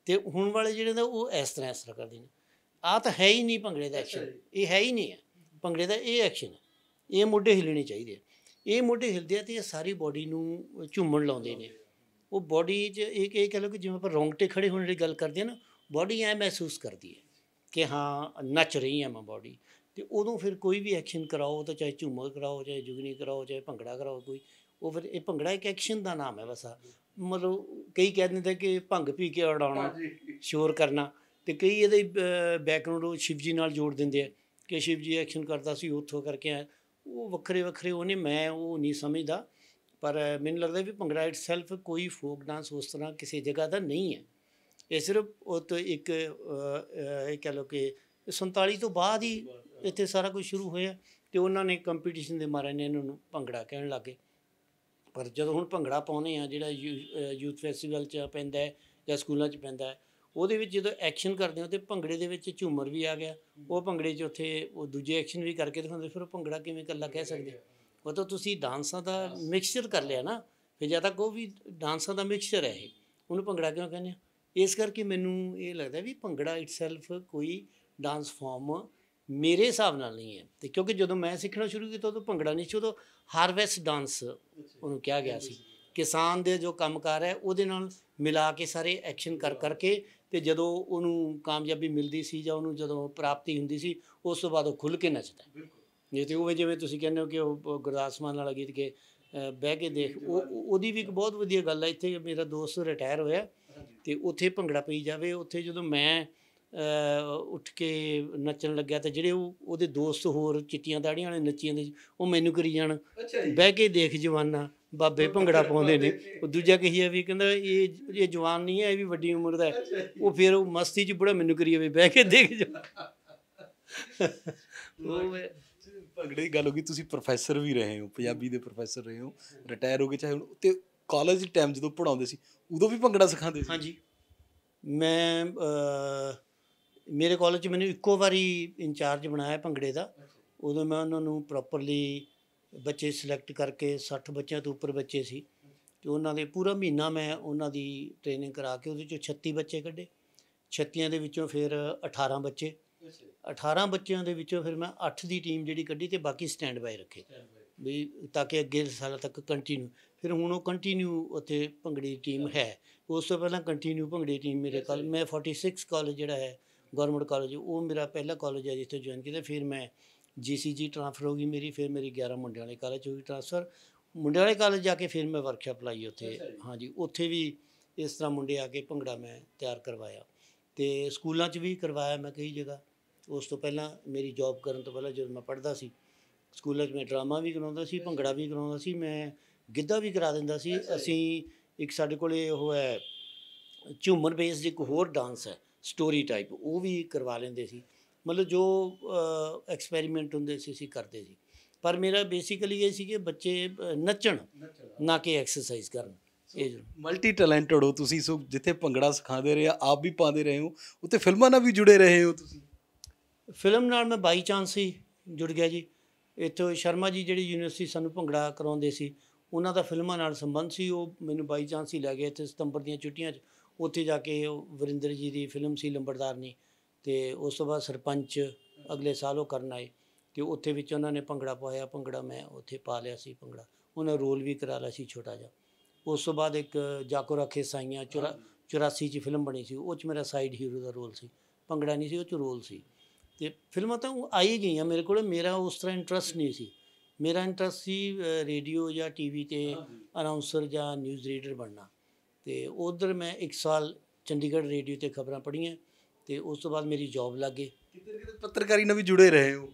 ਤੇ ਹੁਣ ਵਾਲੇ ਜਿਹੜੇ ਨੇ ਉਹ ਇਸ ਤਰ੍ਹਾਂ ਇਸ ਤਰ੍ਹਾਂ ਕਰਦੇ ਨੇ ਆ ਤਾਂ ਹੈ ਹੀ ਨਹੀਂ ਭੰਗੜੇ ਦਾ ਐਕਸ਼ਨ ਇਹ ਹੈ ਹੀ ਨਹੀਂ ਹੈ ਭੰਗੜੇ ਦਾ ਇਹ ਐਕਸ਼ਨ ਹੈ ਇਹ ਮੋਢੇ ਹਿਲਣੇ ਚਾਹੀਦੇ ਆ ਇਹ ਮੋਢੇ ਹਿਲਦੇ ਆ ਤੇ ਇਹ ਸਾਰੀ ਬਾਡੀ ਨੂੰ ਝੂਮਣ ਲਾਉਂਦੇ ਨੇ ਉਹ ਬਾਡੀ 'ਚ ਇੱਕ ਇਹ ਕਹਿੰਦੇ ਕਿ ਜਿਵੇਂ ਆਪਾਂ ਰੌਂਗਟੇ ਖੜੇ ਹੋਣ ਦੀ ਗੱਲ ਕਰਦੇ ਆ ਨਾ ਬਾਡੀ ਐ ਮਹਿਸੂਸ ਕਰਦੀ ਹੈ ਕਿ ਹਾਂ ਨੱਚ ਰਹੀ ਹੈ ਮੈਂ ਬਾਡੀ ਤੇ ਉਦੋਂ ਫਿਰ ਕੋਈ ਵੀ ਐਕਸ਼ਨ ਕਰਾਓ ਤਾਂ ਚਾਹੇ ਝੂਮਰ ਕਰਾਓ ਚਾਹੇ ਜੁਗਨੀ ਕਰਾਓ ਚਾਹੇ ਭੰਗੜਾ ਕਰਾਓ ਕੋਈ ਉਹ ਫਿਰ ਇਹ ਭੰਗੜਾ ਇੱਕ ਐਕਸ਼ਨ ਦਾ ਨਾਮ ਹੈ ਵਸਾ ਮਤਲਬ ਕਈ ਕਹਿੰਦੇ ਨੇ ਕਿ ਭੰਗ ਪੀ ਕੇ ਉਡਾਉਣਾ ਸ਼ੋਰ ਕਰਨਾ ਤੇ ਕਈ ਇਹਦੇ ਬੈਕਗ੍ਰਾਉਂਡ ਉਹ ਸ਼ਿਵਜੀ ਨਾਲ ਜੋੜ ਦਿੰਦੇ ਆ ਕਿ ਸ਼ਿਵਜੀ ਐਕਸ਼ਨ ਕਰਦਾ ਸੀ ਉੱਥੋਂ ਕਰਕੇ ਆ ਉਹ ਵੱਖਰੇ ਵੱਖਰੇ ਉਹਨੇ ਮੈਂ ਉਹ ਨਹੀਂ ਸਮਝਦਾ ਪਰ ਮੈਨੂੰ ਲੱਗਦਾ ਵੀ ਭੰਗੜਾ ਇਟਸੈਲਫ ਕੋਈ ਫੋਕ ਡਾਂਸ ਉਸ ਤਰ੍ਹਾਂ ਕਿਸੇ ਜਗ੍ਹਾ ਦਾ ਨਹੀਂ ਹੈ ਇਹ ਸਿਰਫ ਉਹ ਤੋਂ ਇੱਕ ਇਹ ਕਹ ਲੋ ਕਿ 47 ਤੋਂ ਬਾਅਦ ਹੀ ਇੱਥੇ ਸਾਰਾ ਕੁਝ ਸ਼ੁਰੂ ਹੋਇਆ ਤੇ ਉਹਨਾਂ ਨੇ ਕੰਪੀਟੀਸ਼ਨ ਦੇ ਮਾਰੇ ਨੇ ਇਹਨਾਂ ਨੂੰ ਭੰਗੜਾ ਕਹਿਣ ਲੱਗੇ ਪਰ ਜਦੋਂ ਹੁਣ ਭੰਗੜਾ ਪਾਉਨੇ ਆ ਜਿਹੜਾ ਯੂਥ ਫੈਸਟੀਵਲ ਚ ਪੈਂਦਾ ਹੈ ਜਾਂ ਸਕੂਲਾਂ ਚ ਪੈਂਦਾ ਹੈ ਉਹਦੇ ਵਿੱਚ ਜਦੋਂ ਐਕਸ਼ਨ ਕਰਦੇ ਹੋ ਤੇ ਭੰਗੜੇ ਦੇ ਵਿੱਚ ਝੂਮਰ ਵੀ ਆ ਗਿਆ ਉਹ ਭੰਗੜੇ 'ਚ ਉੱਥੇ ਉਹ ਦੂਜੇ ਐਕਸ਼ਨ ਵੀ ਕਰਕੇ ਦਿਖਾਉਂਦੇ ਫਿਰ ਉਹ ਭੰਗੜਾ ਕਿਵੇਂ ਇਕੱਲਾ ਕਹਿ ਸਕਦੇ ਉਹ ਤਾਂ ਤੁਸੀਂ ਡਾਂਸਾਂ ਦਾ ਮਿਕਸਚਰ ਕਰ ਲਿਆ ਨਾ ਫਿਰ ਜਦ ਤੱਕ ਉਹ ਵੀ ਡਾਂਸਾਂ ਦਾ ਮਿਕਸਚਰ ਹੈ ਇਹ ਉਹਨੂੰ ਭੰਗੜਾ ਕਿਉਂ ਕਹਿੰਦੇ ਆ ਇਸ ਕਰਕੇ ਮੈਨੂੰ ਇਹ ਲੱਗਦਾ ਵੀ ਭੰਗੜਾ ਇਟਸੈਲਫ ਕੋਈ ਡਾਂਸ ਫਾਰਮ ਮੇਰੇ ਹਿਸਾਬ ਨਾਲ ਨਹੀਂ ਹੈ ਤੇ ਕਿਉਂਕਿ ਜਦੋਂ ਮੈਂ ਸਿੱਖਣਾ ਸ਼ੁਰੂ ਕੀਤਾ ਤਾਂ ਭੰਗੜਾ ਨਹੀਂ ਸੀ ਉਦੋਂ ਹਾਰਵੈਸਟ ਡਾਂਸ ਉਹਨੂੰ ਕਿਹਾ ਗਿਆ ਸੀ ਕਿਸਾਨ ਦੇ ਜੋ ਕੰਮ ਕਰ ਹੈ ਉਹਦੇ ਨਾਲ ਮਿਲਾ ਕੇ ਸਾਰੇ ਐਕਸ਼ਨ ਕਰ ਕਰਕੇ ਤੇ ਜਦੋਂ ਉਹਨੂੰ ਕਾਮਯਾਬੀ ਮਿਲਦੀ ਸੀ ਜਾਂ ਉਹਨੂੰ ਜਦੋਂ ਪ੍ਰਾਪਤੀ ਹੁੰਦੀ ਸੀ ਉਸ ਤੋਂ ਬਾਅਦ ਉਹ ਖੁੱਲ ਕੇ ਨੱਚਦਾ ਜੇ ਤੇ ਉਹ ਜਿਵੇਂ ਤੁਸੀਂ ਕਹਿੰਦੇ ਹੋ ਕਿ ਉਹ ਗੁਰਦਾਸ ਮਾਨ ਵਾਲਾ ਗੀਤ ਕੇ ਬਹਿ ਕੇ ਦੇਖ ਉਹ ਉਹਦੀ ਵੀ ਇੱਕ ਬਹੁਤ ਵਧੀਆ ਗੱਲ ਹੈ ਇੱਥੇ ਮੇਰਾ ਦੋਸਤ ਰਿਟਾਇਰ ਹੋਇਆ ਤੇ ਉੱਥੇ ਭੰਗੜਾ ਪਈ ਜਾਵੇ ਉੱਥੇ ਜਦੋਂ ਮੈਂ ਉੱਠ ਕੇ ਨੱਚਣ ਲੱਗਿਆ ਤੇ ਜਿਹੜੇ ਉਹਦੇ ਦੋਸਤ ਹੋਰ ਚਿੱਟੀਆਂ ਦਾੜੀਆਂ ਵਾਲੇ ਨੱਚੀਆਂ ਦੇ ਉਹ ਮੈਨੂੰ ਕਰੀ ਜਾਣ ਬਹਿ ਕੇ ਦੇਖ ਜਵਾਨਾ ਬਾਬੇ ਭੰਗੜਾ ਪਾਉਂਦੇ ਨੇ ਉਹ ਦੂਜਾ ਕਹੀ ਆ ਵੀ ਕਹਿੰਦਾ ਇਹ ਇਹ ਜਵਾਨ ਨਹੀਂ ਹੈ ਇਹ ਵੀ ਵੱਡੀ ਉਮਰ ਦਾ ਹੈ ਉਹ ਫਿਰ ਉਹ ਮਸਤੀ 'ਚ ਬੜਾ ਮੈਨੂੰ ਕਰੀ ਵੀ ਬਹਿ ਕੇ ਦੇਖ ਜਾ ਉਹ ਭੰਗੜੇ ਗੱਲ ਹੋ ਗਈ ਤੁਸੀਂ ਪ੍ਰੋਫੈਸਰ ਵੀ ਰਹੇ ਹੋ ਪੰਜਾਬੀ ਦੇ ਪ੍ਰੋਫੈਸਰ ਰਹੇ ਹੋ ਰਿਟਾਇਰ ਹੋ ਗਏ ਚਾਹੇ ਉੱਤੇ ਤੇ ਕਾਲਜ ਟਾਈਮ ਜਦੋਂ ਪੜਾਉਂਦੇ ਸੀ ਉਦੋਂ ਵੀ ਭੰਗੜਾ ਸਿਖਾਉਂਦੇ ਸੀ ਹਾਂਜੀ ਮੈਂ ਮੇਰੇ ਕਾਲਜ 'ਚ ਮੈਨੂੰ ਇੱਕੋ ਵਾਰੀ ਇੰਚਾਰਜ ਬਣਾਇਆ ਭੰਗੜੇ ਦਾ ਉਦੋਂ ਮੈਂ ਉਹਨਾਂ ਨੂੰ ਪ੍ਰੋਪਰਲੀ ਬੱਚੇ ਸਿਲੈਕਟ ਕਰਕੇ 60 ਬੱਚਿਆਂ ਤੋਂ ਉੱਪਰ ਬੱਚੇ ਸੀ ਤੇ ਉਹਨਾਂ ਦੇ ਪੂਰਾ ਮਹੀਨਾ ਮੈਂ ਉਹਨਾਂ ਦੀ ਟ੍ਰੇਨਿੰਗ ਕਰਾ ਕੇ ਉਹਦੇ ਚੋਂ 36 ਬੱਚੇ ਕੱਢੇ 36 ਦੇ ਵਿੱਚੋਂ ਫਿਰ 18 ਬੱਚੇ 18 ਬੱਚਿਆਂ ਦੇ ਵਿੱਚੋਂ ਫਿਰ ਮੈਂ 8 ਦੀ ਟੀਮ ਜਿਹੜੀ ਕੱਢੀ ਤੇ ਬਾਕੀ ਸਟੈਂਡ ਬਾਈ ਰੱਖੇ ਵੀ ਤਾਂ ਕਿ ਅੱਗੇ ਸਾਲਾਂ ਤੱਕ ਕੰਟੀਨਿਊ ਫਿਰ ਹੁਣ ਉਹ ਕੰਟੀਨਿਊ ਉੱਥੇ ਭੰਗੜੀ ਟੀਮ ਹੈ ਉਸ ਤੋਂ ਪਹਿਲਾਂ ਕੰਟੀਨਿਊ ਭੰਗੜੀ ਟੀਮ ਮੇਰੇ ਕੋਲ ਮੈਂ 46 ਕਾਲਜ ਜਿਹੜਾ ਹੈ ਗਵਰਨਮੈਂਟ ਕਾਲਜ ਉਹ ਮੇਰਾ ਪਹਿਲਾ ਕਾਲਜ ਹੈ ਜਿੱਥੇ ਜੁਆਇਨ ਕੀਤਾ ਫਿਰ ਮੈਂ ਜੀਸੀਜੀ ਟ੍ਰਾਂਸਫਰ ਹੋ ਗਈ ਮੇਰੀ ਫਿਰ ਮੇਰੀ 11 ਮੁੰਡਿਆਂ ਵਾਲੇ ਕਾਲਜ ਹੋ ਗਈ ਟ੍ਰਾਂਸਫਰ ਮੁੰਡਿਆਂ ਵਾਲੇ ਕਾਲਜ ਜਾ ਕੇ ਫਿਰ ਮੈਂ ਵਰਕਸ਼ਾਪ ਲਾਈ ਉੱਥੇ ਹਾਂਜੀ ਉੱਥੇ ਵੀ ਇਸ ਤਰ੍ਹਾਂ ਮੁੰਡੇ ਆ ਕੇ ਭੰਗੜਾ ਮੈਂ ਤਿਆਰ ਕਰਵਾਇਆ ਤੇ ਸਕੂਲਾਂ 'ਚ ਵੀ ਕਰਵਾਇਆ ਮੈਂ ਕਈ ਜਗ੍ਹਾ ਉਸ ਤੋਂ ਪਹਿਲਾਂ ਮੇਰੀ ਜੌਬ ਕਰਨ ਤੋਂ ਪਹਿਲਾਂ ਜਦੋਂ ਮੈਂ ਪੜ੍ਹਦਾ ਸੀ ਸਕੂਲਾਂ 'ਚ ਮੈਂ ਡਰਾਮਾ ਵੀ ਕਰਾਉਂਦਾ ਸੀ ਭੰਗੜਾ ਵੀ ਕਰਾਉਂਦਾ ਸੀ ਮੈਂ ਗਿੱਧਾ ਵੀ ਕਰਾ ਦਿੰਦਾ ਸੀ ਅਸੀਂ ਇੱਕ ਸਾਡੇ ਕੋਲੇ ਉਹ ਹੈ ਝੂਮਰ ਬੇਸ ਇੱਕ ਹੋਰ ਡਾਂਸ ਹੈ ਸਟੋਰੀ ਟਾਈਪ ਉਹ ਵੀ ਕਰਵਾ ਲੈਂਦੇ ਸੀ ਮਤਲਬ ਜੋ ਐਕਸਪੈਰੀਮੈਂਟ ਹੁੰਦੇ ਸੀ ਅਸੀਂ ਕਰਦੇ ਸੀ ਪਰ ਮੇਰਾ ਬੇਸਿਕਲੀ ਇਹ ਸੀ ਕਿ ਬੱਚੇ ਨੱਚਣ ਨਾ ਕਿ ਐਕਸਰਸਾਈਜ਼ ਕਰਨ ਇਹ ਮਲਟੀ ਟੈਲੈਂਟਡ ਹੋ ਤੁਸੀਂ ਸੋ ਜਿੱਥੇ ਭੰਗੜਾ ਸਿਖਾਉਂਦੇ ਰਹੇ ਆਪ ਵੀ ਪਾਉਂਦੇ ਰਹੇ ਹੋ ਉੱਤੇ ਫਿਲਮਾਂ ਨਾਲ ਵੀ ਜੁੜੇ ਰਹੇ ਹੋ ਤੁਸੀਂ ਫਿਲਮ ਨਾਲ ਮੈਂ ਬਾਈ ਚਾਂਸ ਹੀ ਜੁੜ ਗਿਆ ਜੀ ਇੱਥੋਂ ਸ਼ਰਮਾ ਜੀ ਜਿਹੜੀ ਯੂਨੀਵਰਸਿਟੀ ਸਾਨੂੰ ਭੰਗੜਾ ਕਰਾਉਂਦੇ ਸੀ ਉਹਨਾਂ ਦਾ ਫਿਲਮਾਂ ਨਾਲ ਸੰਬੰਧ ਸੀ ਉਹ ਮੈਨੂੰ ਬਾਈ ਚਾਂਸ ਹੀ ਲੱਗੇ ਇੱਥੇ ਸਤੰਬਰ ਦੀਆਂ ਛੁੱਟੀਆਂ 'ਚ ਉੱਥੇ ਜਾ ਕੇ ਵਰਿੰਦਰ ਜੀ ਦੀ ਫਿਲਮ ਸੀ ਲੰਬੜਦਾਰਨੀ ਤੇ ਉਸ ਤੋਂ ਬਾਅਦ ਸਰਪੰਚ ਅਗਲੇ ਸਾਲ ਉਹ ਕਰਨ ਆਏ ਤੇ ਉੱਥੇ ਵਿੱਚ ਉਹਨਾਂ ਨੇ ਭੰਗੜਾ ਪਾਇਆ ਭੰਗੜਾ ਮੈਂ ਉੱਥੇ ਪਾ ਲਿਆ ਸੀ ਭੰਗੜਾ ਉਹਨਾਂ ਰੋਲ ਵੀ ਕਰਾ ਲਿਆ ਸੀ ਛੋਟਾ ਜਿਹਾ ਉਸ ਤੋਂ ਬਾਅਦ ਇੱਕ ਜਾਕੋ ਰਖੇ ਸਾਈਆਂ 84 ਚ ਫਿਲਮ ਬਣੀ ਸੀ ਉਹ ਚ ਮੇਰਾ ਸਾਈਡ ਹੀਰੋ ਦਾ ਰੋਲ ਸੀ ਭੰਗੜਾ ਨਹੀਂ ਸੀ ਉਹ ਚ ਰੋਲ ਸੀ ਤੇ ਫਿਲਮਾਂ ਤਾਂ ਉਹ ਆਈ ਗਈਆਂ ਮੇਰੇ ਕੋਲ ਮੇਰਾ ਉਸ ਤਰ੍ਹਾਂ ਇੰਟਰਸਟ ਨਹੀਂ ਸੀ ਮੇਰਾ ਇੰਟਰਸਟ ਸੀ ਰੇਡੀਓ ਜਾਂ ਟੀਵੀ ਤੇ ਅਨਾਉਂਸਰ ਜਾਂ ਨਿਊਜ਼ ਰੀਡਰ ਬਣਨਾ ਤੇ ਉਧਰ ਮੈਂ 1 ਸਾਲ ਚੰਡੀਗੜ੍ਹ ਰੇਡੀਓ ਤੇ ਖਬਰਾਂ ਪੜ੍ਹੀਆਂ ਤੇ ਉਸ ਤੋਂ ਬਾਅਦ ਮੇਰੀ ਜੌਬ ਲੱਗ ਗਈ ਕਿਤੇ ਪੱਤਰਕਾਰੀ ਨਾਲ ਵੀ ਜੁੜੇ ਰਹੇ ਹੋ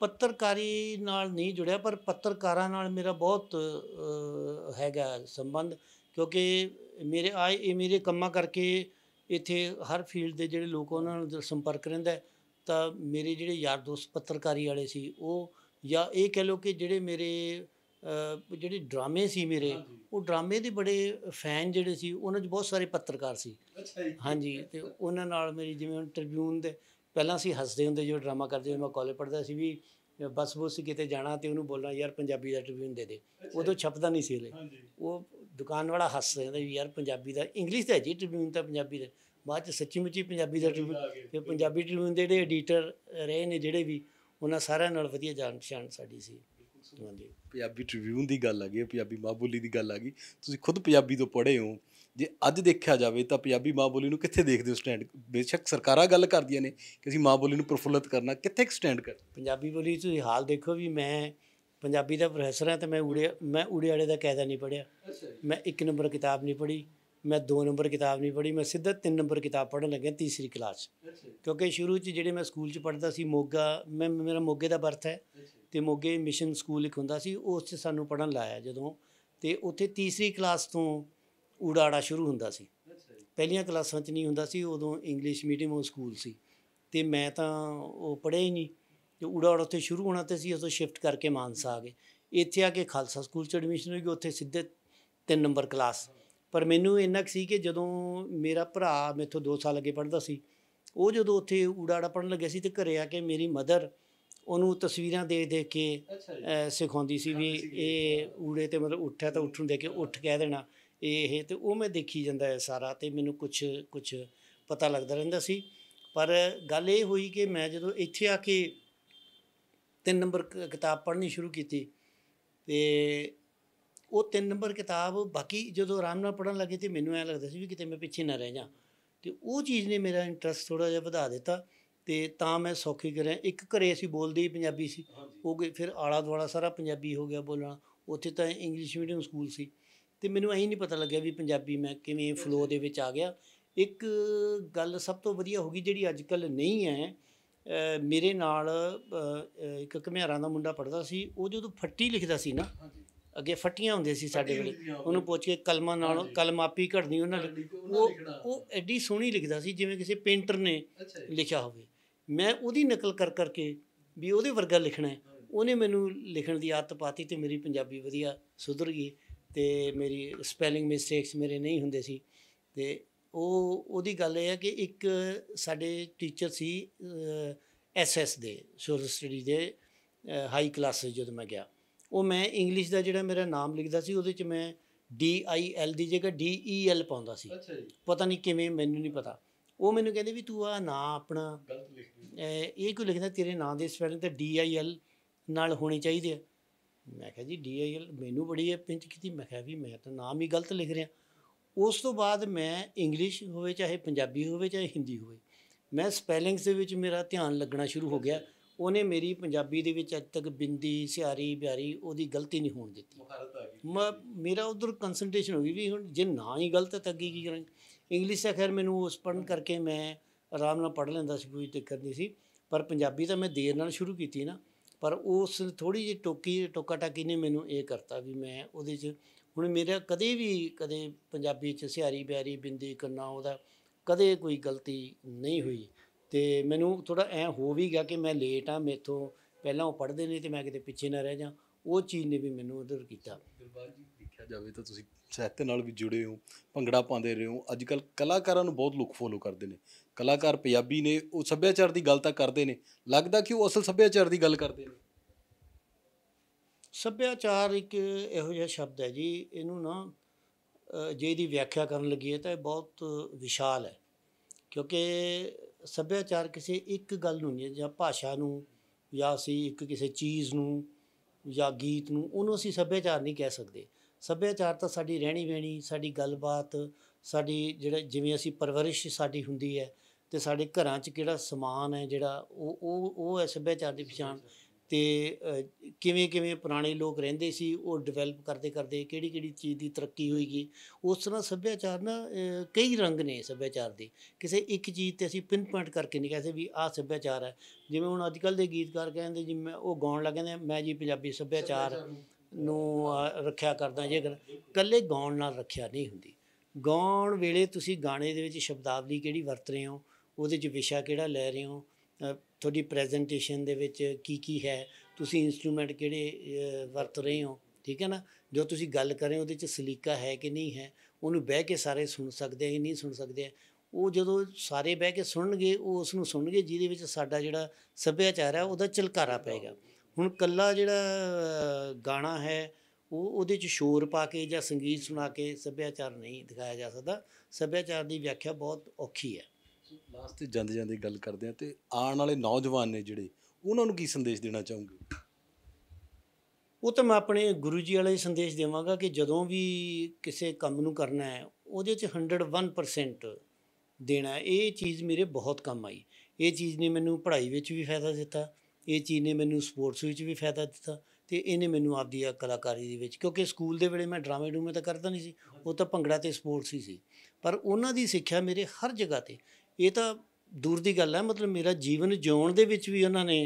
ਪੱਤਰਕਾਰੀ ਨਾਲ ਨਹੀਂ ਜੁੜਿਆ ਪਰ ਪੱਤਰਕਾਰਾਂ ਨਾਲ ਮੇਰਾ ਬਹੁਤ ਹੈਗਾ ਸੰਬੰਧ ਕਿਉਂਕਿ ਮੇਰੇ ਆਏ ਮੇਰੇ ਕੰਮਾਂ ਕਰਕੇ ਇੱਥੇ ਹਰ ਫੀਲਡ ਦੇ ਜਿਹੜੇ ਲੋਕ ਉਹਨਾਂ ਨਾਲ ਸੰਪਰਕ ਰਹਿੰਦਾ ਤਾਂ ਮੇਰੇ ਜਿਹੜੇ ਯਾਰ ਦੋਸਤ ਪੱਤਰਕਾਰੀ ਵਾਲੇ ਸੀ ਉਹ ਜਾਂ ਇਹ ਕਹਿ ਲਓ ਕਿ ਜਿਹੜੇ ਮੇਰੇ ਜਿਹੜੇ ਡਰਾਮੇ ਸੀ ਮੇਰੇ ਉਹ ਡਰਾਮੇ ਦੇ ਬੜੇ ਫੈਨ ਜਿਹੜੇ ਸੀ ਉਹਨਾਂ 'ਚ ਬਹੁਤ ਸਾਰੇ ਪੱਤਰਕਾਰ ਸੀ ਹਾਂਜੀ ਤੇ ਉਹਨਾਂ ਨਾਲ ਮੇਰੀ ਜਿਵੇਂ ਟ੍ਰਿਬਿਊਨ ਦੇ ਪਹਿਲਾਂ ਅਸੀਂ ਹੱਸਦੇ ਹੁੰਦੇ ਜੋ ਡਰਾਮਾ ਕਰਦੇ ਜਦੋਂ ਮੈਂ ਕਾਲਜ ਪੜਦਾ ਸੀ ਵੀ ਬਸ ਬੁਸ ਕਿਤੇ ਜਾਣਾ ਤੇ ਉਹਨੂੰ ਬੋਲਣਾ ਯਾਰ ਪੰਜਾਬੀ ਦਾ ਟ੍ਰਿਬਿਊਨ ਦੇ ਦੇ ਉਦੋਂ ਛਪਦਾ ਨਹੀਂ ਸੀ ਹਲੇ ਉਹ ਦੁਕਾਨ ਵਾਲਾ ਹੱਸ ਰਿਹਾ ਵੀ ਯਾਰ ਪੰਜਾਬੀ ਦਾ ਇੰਗਲਿਸ਼ ਦਾ ਜੀ ਟ੍ਰਿਬਿਊਨ ਤਾਂ ਪੰਜਾਬੀ ਦਾ ਬਾਅਦ ਚ ਸੱਚੀ ਮੁੱਚੀ ਪੰਜਾਬੀ ਦਾ ਟ੍ਰਿਬਿਊਨ ਤੇ ਪੰਜਾਬੀ ਟ੍ਰਿਬਿਊਨ ਦੇ ਜਿਹੜੇ ਐਡੀਟਰ ਰਹੇ ਨੇ ਜਿਹੜੇ ਵੀ ਉਹਨਾਂ ਸਾਰਿਆਂ ਨਾਲ ਵਧੀਆ ਜਾਣ ਪਛਾਣ ਸਾਡੀ ਸੀ ਹਾਂਜੀ ਪੰਜਾਬੀ ਟ੍ਰਿਬਿਊਨ ਦੀ ਗੱਲ ਆ ਗਈ ਪੰਜਾਬੀ ਮਾਂ ਬੋਲੀ ਦੀ ਗੱਲ ਆ ਗਈ ਤੁਸੀਂ ਖੁਦ ਪੰਜਾਬੀ ਤੋਂ ਪੜ੍ਹੇ ਹੋ ਜੇ ਅੱਜ ਦੇਖਿਆ ਜਾਵੇ ਤਾਂ ਪੰਜਾਬੀ ਮਾਂ ਬੋਲੀ ਨੂੰ ਕਿੱਥੇ ਦੇਖਦੇ ਹੋ ਸਟੈਂਡ ਬੇਸ਼ੱਕ ਸਰਕਾਰਾਂ ਗੱਲ ਕਰਦੀਆਂ ਨੇ ਕਿ ਅਸੀਂ ਮਾਂ ਬੋਲੀ ਨੂੰ ਪ੍ਰਫੁੱਲਤ ਕਰਨਾ ਕਿੱਥੇ ਐਕਸਟੈਂਡ ਕਰ ਪੰਜਾਬੀ ਬੋਲੀ ਤੁਸੀਂ ਹਾਲ ਦੇਖੋ ਵੀ ਮੈਂ ਪੰਜਾਬੀ ਦਾ ਪ੍ਰੋਫੈਸਰ ਹਾਂ ਤੇ ਮੈਂ ਊੜੇ ਮੈਂ ਊੜੇ ਵਾਲੇ ਦਾ ਕਾਇਦਾ ਨਹੀਂ ਪੜਿਆ ਮੈਂ 1 ਨੰਬਰ ਕਿਤਾਬ ਨਹੀਂ ਪੜ੍ਹੀ ਮੈਂ 2 ਨੰਬਰ ਕਿਤਾਬ ਨਹੀਂ ਪੜ੍ਹੀ ਮੈਂ ਸਿੱਧਾ 3 ਨੰਬਰ ਕਿਤਾਬ ਪੜ੍ਹਨ ਲੱਗਿਆ ਤੀਸਰੀ ਕਲਾਸ ਕਿਉਂਕਿ ਸ਼ੁਰੂ 'ਚ ਜਿਹੜੇ ਮੈਂ ਸਕੂਲ 'ਚ ਪੜ੍ਹਦਾ ਸੀ ਮੋਗਾ ਮੈਂ ਮੇਰਾ ਮੋਗੇ ਦਾ ਬਰਥ ਹੈ ਤੇ ਮੋਗੇ ਮਿਸ਼ਨ ਸਕੂਲ ਇੱਕ ਹੁੰਦਾ ਸੀ ਉਸ 'ਚ ਸਾਨੂੰ ਪੜਨ ਲਾਇਆ ਜਦੋਂ ਤੇ ਉੱਥੇ ਤੀਸਰੀ ਕਲਾਸ ਤੋਂ ਉਡਾੜਾ ਸ਼ੁਰੂ ਹੁੰਦਾ ਸੀ ਪਹਿਲੀਆਂ ਕਲਾਸਾਂ 'ਚ ਨਹੀਂ ਹੁੰਦਾ ਸੀ ਉਦੋਂ ਇੰਗਲਿਸ਼ ਮੀਡੀਅਮ ਉਹ ਸਕੂਲ ਸੀ ਤੇ ਮੈਂ ਤਾਂ ਉਹ ਪੜਿਆ ਹੀ ਨਹੀਂ ਤੇ ਉਡਾੜਾ ਉੱਥੇ ਸ਼ੁਰੂ ਹੋਣਾ ਤੇ ਸੀ ਉਦੋਂ ਸ਼ਿਫਟ ਕਰਕੇ ਮਾਨਸਾ ਆ ਗਏ ਇੱਥੇ ਆ ਕੇ ਖਾਲਸਾ ਸਕੂਲ 'ਚ ਐਡਮਿਸ਼ਨ ਹੋਈ ਉੱਥੇ ਸਿੱਧੇ 3 ਨੰਬਰ ਕਲਾਸ ਪਰ ਮੈਨੂੰ ਇੰਨਾ ਸੀ ਕਿ ਜਦੋਂ ਮੇਰਾ ਭਰਾ ਮੇਥੋਂ 2 ਸਾਲ ਅੱਗੇ ਪੜਦਾ ਸੀ ਉਹ ਜਦੋਂ ਉੱਥੇ ਉਡਾੜਾ ਪੜਨ ਲੱਗਿਆ ਸੀ ਤੇ ਘਰੇ ਆ ਕੇ ਮੇਰੀ ਮਦਰ ਉਹਨੂੰ ਤਸਵੀਰਾਂ ਦੇ ਦੇ ਕੇ ਸਿਖਾਉਂਦੀ ਸੀ ਵੀ ਇਹ ਊੜੇ ਤੇ ਮਤਲਬ ਉੱਠਿਆ ਤਾਂ ਉੱਠਣ ਦੇ ਕੇ ਉੱਠ ਕਹਿ ਦੇਣਾ ਇਹ ਤੇ ਉਹ ਮੈਂ ਦੇਖੀ ਜਾਂਦਾ ਹੈ ਸਾਰਾ ਤੇ ਮੈਨੂੰ ਕੁਝ ਕੁਝ ਪਤਾ ਲੱਗਦਾ ਰਹਿੰਦਾ ਸੀ ਪਰ ਗੱਲ ਇਹ ਹੋਈ ਕਿ ਮੈਂ ਜਦੋਂ ਇੱਥੇ ਆ ਕੇ ਤਿੰਨ ਨੰਬਰ ਕਿਤਾਬ ਪੜ੍ਹਨੀ ਸ਼ੁਰੂ ਕੀਤੀ ਤੇ ਉਹ ਤਿੰਨ ਨੰਬਰ ਕਿਤਾਬ ਬਾਕੀ ਜਦੋਂ ਆਰਾਮ ਨਾਲ ਪੜ੍ਹਨ ਲੱਗੇ ਤੇ ਮੈਨੂੰ ਐ ਲੱਗਦਾ ਸੀ ਵੀ ਕਿਤੇ ਮੈਂ ਪਿੱਛੇ ਨਾ ਰਹਿ ਜਾ ਤੇ ਉਹ ਚੀਜ਼ ਨੇ ਮੇਰਾ ਇੰਟਰਸਟ ਥੋੜਾ ਜਿਹਾ ਵਧਾ ਦਿੱਤਾ ਤੇ ਤਾਂ ਮੈਂ ਸੌਖੀ ਕਰਿਆ ਇੱਕ ਘਰੇ ਅਸੀਂ ਬੋਲਦੇ ਪੰਜਾਬੀ ਸੀ ਉਹ ਫਿਰ ਆਲਾ ਦੁਆਲਾ ਸਾਰਾ ਪੰਜਾਬੀ ਹੋ ਗਿਆ ਬੋਲਣਾ ਉੱਥੇ ਤਾਂ ਇੰਗਲਿਸ਼ ਮੀਡੀਅਮ ਸਕੂਲ ਸੀ ਤੇ ਮੈਨੂੰ ਐਂ ਨਹੀਂ ਪਤਾ ਲੱਗਿਆ ਵੀ ਪੰਜਾਬੀ ਮੈਂ ਕਿਵੇਂ ਫਲੋ ਦੇ ਵਿੱਚ ਆ ਗਿਆ ਇੱਕ ਗੱਲ ਸਭ ਤੋਂ ਵਧੀਆ ਹੋ ਗਈ ਜਿਹੜੀ ਅੱਜ ਕੱਲ ਨਹੀਂ ਹੈ ਮੇਰੇ ਨਾਲ ਇੱਕ ਘਮਿਆਰਾ ਦਾ ਮੁੰਡਾ ਪੜਦਾ ਸੀ ਉਹ ਜਦੋਂ ਫੱਟੀ ਲਿਖਦਾ ਸੀ ਨਾ ਅੱਗੇ ਫੱਟੀਆਂ ਹੁੰਦੀਆਂ ਸੀ ਸਾਡੇ ਵੇਲੇ ਉਹਨੂੰ ਪੁੱਛ ਕੇ ਕਲਮਾ ਨਾਲ ਕਲਮਾਪੀ ਘੜਨੀ ਉਹਨਾਂ ਉਹ ਉਹ ਐਡੀ ਸੋਹਣੀ ਲਿਖਦਾ ਸੀ ਜਿਵੇਂ ਕਿਸੇ ਪੇਂਟਰ ਨੇ ਲਿਖਿਆ ਹੋਵੇ ਮੈਂ ਉਹਦੀ ਨਕਲ ਕਰ ਕਰਕੇ ਵੀ ਉਹਦੇ ਵਰਗਾ ਲਿਖਣਾ ਹੈ ਉਹਨੇ ਮੈਨੂੰ ਲਿਖਣ ਦੀ ਆਦਤ ਪਾਤੀ ਤੇ ਮੇਰੀ ਪੰਜਾਬੀ ਵਧੀਆ ਸੁਧਰ ਗਈ ਤੇ ਮੇਰੀ ਸਪੈਲਿੰਗ ਮਿਸਟੇਕਸ ਮੇਰੇ ਨਹੀਂ ਹੁੰਦੇ ਸੀ ਤੇ ਉਹ ਉਹਦੀ ਗੱਲ ਇਹ ਹੈ ਕਿ ਇੱਕ ਸਾਡੇ ਟੀਚਰ ਸੀ ਐਸਐਸ ਦੇ ਸੋਲ ਸਟੱਡੀ ਦੇ ਹਾਈ ਕਲਾਸ ਜਦੋਂ ਮੈਂ ਗਿਆ ਉਹ ਮੈਂ ਇੰਗਲਿਸ਼ ਦਾ ਜਿਹੜਾ ਮੇਰਾ ਨਾਮ ਲਿਖਦਾ ਸੀ ਉਹਦੇ ਚ ਮੈਂ ਡੀ ਆਈ ਐਲ ਦੀ ਜਗ੍ਹਾ ਡੀ ਈ ਐਲ ਪਾਉਂਦਾ ਸੀ ਪਤਾ ਨਹੀਂ ਕਿਵੇਂ ਮੈਨੂੰ ਨਹੀਂ ਪਤਾ ਉਹ ਮੈਨੂੰ ਕਹਿੰਦੇ ਵੀ ਤੂੰ ਆ ਨਾਂ ਆਪਣਾ ਗਲਤ ਇਹ ਕਿਉਂ ਲਿਖਦਾ ਤੇਰੇ ਨਾਂ ਦੇ ਸਪੈਲਿੰਗ ਤਾਂ ਡੀ ਆਈ ਐਲ ਨਾਲ ਹੋਣੀ ਚਾਹੀਦੀ ਹੈ ਮੈਂ ਕਿਹਾ ਜੀ ਡੀ ਆਈ ਐਲ ਮੈਨੂੰ ਬੜੀ ਇਹ ਪਿੰਚ ਕੀਤੀ ਮੈਂ ਕਿਹਾ ਵੀ ਮੈਂ ਤਾਂ ਨਾਮ ਹੀ ਗਲਤ ਲਿਖ ਰਿਹਾ ਉਸ ਤੋਂ ਬਾਅਦ ਮੈਂ ਇੰਗਲਿਸ਼ ਹੋਵੇ ਚਾਹੇ ਪੰਜਾਬੀ ਹੋਵੇ ਚਾਹੇ ਹਿੰਦੀ ਹੋਵੇ ਮੈਂ ਸਪੈਲਿੰਗਸ ਦੇ ਵਿੱਚ ਮੇਰਾ ਧਿਆਨ ਲੱਗਣਾ ਸ਼ੁਰੂ ਹੋ ਗਿਆ ਉਹਨੇ ਮੇਰੀ ਪੰਜਾਬੀ ਦੇ ਵਿੱਚ ਅੱਜ ਤੱਕ ਬਿੰਦੀ ਸਿਆਰੀ ਬਿਆਰੀ ਉਹਦੀ ਗਲਤੀ ਨਹੀਂ ਹੋਣ ਦਿੱਤੀ ਮੇਰਾ ਉਧਰ ਕਨਸੈਂਟ੍ਰੇਸ਼ਨ ਹੋ ਗਈ ਵੀ ਹੁਣ ਜੇ ਨਾ ਹੀ ਗਲਤ ਹੈ ਤਾਂ ਅੱਗੇ ਕੀ ਕਰਾਂਗੇ ਇੰਗਲਿਸ਼ ਤਾਂ ਖੈਰ ਮੈਨੂੰ ਉਸ ਪੜਨ ਕਰਕੇ ਮੈਂ ਆਰਾਮ ਨਾਲ ਪੜ ਲੈਂਦਾ ਸੀ ਕੋਈ ਦਿੱਕਤ ਨਹੀਂ ਸੀ ਪਰ ਪੰਜਾਬੀ ਤਾਂ ਮੈਂ ਦੇਰ ਨਾਲ ਸ਼ੁਰੂ ਕੀਤੀ ਨਾ ਪਰ ਉਸ ਥੋੜੀ ਜਿਹੀ ਟੋਕੀ ਟੋਕਾ ਟਾਕੀ ਨੇ ਮੈਨੂੰ ਇਹ ਕਰਤਾ ਵੀ ਮੈਂ ਉਹਦੇ 'ਚ ਹੁਣ ਮੇਰਾ ਕਦੇ ਵੀ ਕਦੇ ਪੰਜਾਬੀ 'ਚ ਸਿਹਾਰੀ ਬਿਆਰੀ ਬਿੰਦੀ ਕੰਨਾ ਉਹਦਾ ਕਦੇ ਕੋਈ ਗਲਤੀ ਨਹੀਂ ਹੋਈ ਤੇ ਮੈਨੂੰ ਥੋੜਾ ਐ ਹੋ ਵੀ ਗਿਆ ਕਿ ਮੈਂ ਲੇਟ ਆ ਮੇਥੋਂ ਪਹਿਲਾਂ ਉਹ ਪੜਦੇ ਨੇ ਤੇ ਮੈਂ ਕਿਤੇ ਪਿੱਛੇ ਨਾ ਰਹਿ ਜਾ ਉਹ ਚੀਜ਼ ਨੇ ਵੀ ਮੈਨੂੰ ਉਧਰ ਕੀਤਾ ਦਿਲਬਾਗ ਜੀ ਦੇਖਿਆ ਜਾਵੇ ਤਾਂ ਤੁਸੀਂ ਸਾਹਿਤ ਨਾਲ ਵੀ ਜੁੜੇ ਹੋ ਭੰਗੜਾ ਪਾਉਂਦੇ ਰਹੇ ਹੋ ਅੱਜ ਕੱਲ ਕਲਾਕਾਰਾਂ ਨੂੰ ਬਹੁਤ ਲੋਕ ਫੋਲੋ ਕਰਦੇ ਨੇ ਕਲਾਕਾਰ ਪੰਜਾਬੀ ਨੇ ਉਹ ਸੱਭਿਆਚਾਰ ਦੀ ਗੱਲ ਤਾਂ ਕਰਦੇ ਨੇ ਲੱਗਦਾ ਕਿ ਉਹ ਅਸਲ ਸੱਭਿਆਚਾਰ ਦੀ ਗੱਲ ਕਰਦੇ ਨੇ ਸੱਭਿਆਚਾਰ ਇੱਕ ਇਹੋ ਜਿਹਾ ਸ਼ਬਦ ਹੈ ਜੀ ਇਹਨੂੰ ਨਾ ਜੇ ਦੀ ਵਿਆਖਿਆ ਕਰਨ ਲੱਗੀਏ ਤਾਂ ਇਹ ਬਹੁਤ ਵਿਸ਼ਾਲ ਹੈ ਕਿਉਂਕਿ ਸੱਭਿਆਚਾਰ ਕਿਸੇ ਇੱਕ ਗੱਲ ਨੂੰ ਨਹੀਂ ਜਾਂ ਭਾਸ਼ਾ ਨੂੰ ਜਾਂ ਸੀ ਇੱਕ ਕਿਸੇ ਚੀਜ਼ ਨੂੰ ਜਾਂ ਗੀਤ ਨੂੰ ਉਹਨੂੰ ਅਸੀਂ ਸੱਭਿਆਚਾਰ ਨਹੀਂ ਕਹਿ ਸਕਦੇ ਸੱਭਿਆਚਾਰ ਤਾਂ ਸਾਡੀ ਰਹਿਣੀ ਬਹਿਣੀ ਸਾਡੀ ਗੱਲਬਾਤ ਸਾਡੀ ਜਿਹੜਾ ਜਿਵੇਂ ਅਸੀਂ ਪਰਵਰਿਸ਼ ਸਾਡੀ ਹੁੰਦੀ ਹੈ ਤੇ ਸਾਡੇ ਘਰਾਂ 'ਚ ਕਿਹੜਾ ਸਮਾਨ ਹੈ ਜਿਹੜਾ ਉਹ ਉਹ ਉਹ ਹੈ ਸੱਭਿਆਚਾਰ ਦੀ ਪਛਾਣ ਤੇ ਕਿਵੇਂ ਕਿਵੇਂ ਪੁਰਾਣੇ ਲੋਕ ਰਹਿੰਦੇ ਸੀ ਉਹ ਡਿਵੈਲਪ ਕਰਦੇ ਕਰਦੇ ਕਿਹੜੀ ਕਿਹੜੀ ਚੀਜ਼ ਦੀ ਤਰੱਕੀ ਹੋਈਗੀ ਉਸ ਤਰ੍ਹਾਂ ਸੱਭਿਆਚਾਰ ਨਾ ਕਈ ਰੰਗ ਨੇ ਸੱਭਿਆਚਾਰ ਦੇ ਕਿਸੇ ਇੱਕ ਚੀਜ਼ ਤੇ ਅਸੀਂ ਪਿੰਨ ਪੁਆਇੰਟ ਕਰਕੇ ਨਹੀਂ ਕਹਿੰਦੇ ਵੀ ਆਹ ਸੱਭਿਆਚਾਰ ਹੈ ਜਿਵੇਂ ਹੁਣ ਅੱਜ ਕੱਲ ਦੇ ਗੀਤਕਾਰ ਕਹਿੰਦੇ ਜੀ ਮੈਂ ਉਹ ਗਾਉਣ ਲੱਗਦੇ ਮੈਂ ਜੀ ਪੰਜਾਬੀ ਸੱਭਿਆਚਾਰ ਨੂੰ ਰੱਖਿਆ ਕਰਦਾ ਜੇ ਕੱਲੇ ਗਾਉਣ ਨਾਲ ਰੱਖਿਆ ਨਹੀਂ ਹੁੰਦੀ ਗਾਉਣ ਵੇਲੇ ਤੁਸੀਂ ਗਾਣੇ ਦੇ ਵਿੱਚ ਸ਼ਬਦਾਵਲੀ ਕਿਹੜੀ ਵਰਤ ਰਹੇ ਹੋ ਉਹਦੇ 'ਚ ਵਿਸ਼ਾ ਕਿਹੜਾ ਲੈ ਰਹੇ ਹੋ ਤੁਹਾਡੀ ਪ੍ਰੈਜੈਂਟੇਸ਼ਨ ਦੇ ਵਿੱਚ ਕੀ ਕੀ ਹੈ ਤੁਸੀਂ ਇਨਸਟਰੂਮੈਂਟ ਕਿਹੜੇ ਵਰਤ ਰਹੇ ਹੋ ਠੀਕ ਹੈ ਨਾ ਜੋ ਤੁਸੀਂ ਗੱਲ ਕਰ ਰਹੇ ਹੋ ਉਹਦੇ 'ਚ ਸਲੀਕਾ ਹੈ ਕਿ ਨਹੀਂ ਹੈ ਉਹਨੂੰ ਬਹਿ ਕੇ ਸਾਰੇ ਸੁਣ ਸਕਦੇ ਆ ਨਹੀਂ ਸੁਣ ਸਕਦੇ ਉਹ ਜਦੋਂ ਸਾਰੇ ਬਹਿ ਕੇ ਸੁਣਨਗੇ ਉਹ ਉਸ ਨੂੰ ਸੁਣਨਗੇ ਜਿਹਦੇ ਵਿੱਚ ਸਾਡਾ ਜਿਹੜਾ ਸੱਭਿਆਚਾਰ ਹੈ ਉਹਦਾ ਝਲਕਾਰਾ ਪਏਗਾ ਹੁਣ ਕੱਲਾ ਜਿਹੜਾ ਗਾਣਾ ਹੈ ਉਹ ਉਹਦੇ ਚ ਸ਼ੋਰ ਪਾ ਕੇ ਜਾਂ ਸੰਗੀਤ ਸੁਣਾ ਕੇ ਸੱਭਿਆਚਾਰ ਨਹੀਂ ਦਿਖਾਇਆ ਜਾ ਸਕਦਾ ਸੱਭਿਆਚਾਰ ਦੀ ਵਿਆਖਿਆ ਬਹੁਤ ਔਖੀ ਹੈ ਲਾਸਟ ਤੇ ਜਾਂਦੇ ਜਾਂਦੇ ਗੱਲ ਕਰਦੇ ਆ ਤੇ ਆਉਣ ਵਾਲੇ ਨੌਜਵਾਨ ਨੇ ਜਿਹੜੇ ਉਹਨਾਂ ਨੂੰ ਕੀ ਸੰਦੇਸ਼ ਦੇਣਾ ਚਾਹੋਗੇ ਉਹ ਤਾਂ ਮੈਂ ਆਪਣੇ ਗੁਰੂ ਜੀ ਵਾਲੇ ਸੰਦੇਸ਼ ਦੇਵਾਂਗਾ ਕਿ ਜਦੋਂ ਵੀ ਕਿਸੇ ਕੰਮ ਨੂੰ ਕਰਨਾ ਹੈ ਉਹਦੇ 'ਚ 101% ਦੇਣਾ ਇਹ ਚੀਜ਼ ਮੇਰੇ ਬਹੁਤ ਕੰਮ ਆਈ ਇਹ ਚੀਜ਼ ਨੇ ਮੈਨੂੰ ਪੜ੍ਹਾਈ ਵਿੱਚ ਵੀ ਫਾਇਦਾ ਦਿੱਤਾ ਇਹ ਚੀਜ਼ ਨੇ ਮੈਨੂੰ ਸਪੋਰਟਸ ਵਿੱਚ ਵੀ ਫਾਇਦਾ ਦਿੱਤਾ ਤੇ ਇਹਨੇ ਮੈਨੂੰ ਆਪਦੀ ਕਲਾਕਾਰੀ ਦੇ ਵਿੱਚ ਕਿਉਂਕਿ ਸਕੂਲ ਦੇ ਵੇਲੇ ਮੈਂ ਡਰਾਮੇ ਡੂਮੇ ਤਾਂ ਕਰਦਾ ਨਹੀਂ ਸੀ ਉਹ ਤਾਂ ਭੰਗੜਾ ਤੇ ਸਪੋਰਟਸ ਹੀ ਸੀ ਪਰ ਉਹਨਾਂ ਦੀ ਸਿੱਖਿਆ ਮੇਰੇ ਹਰ ਜਗ੍ਹਾ ਤੇ ਇਹ ਤਾਂ ਦੂਰ ਦੀ ਗੱਲ ਹੈ ਮਤਲਬ ਮੇਰਾ ਜੀਵਨ ਜਿਉਣ ਦੇ ਵਿੱਚ ਵੀ ਉਹਨਾਂ ਨੇ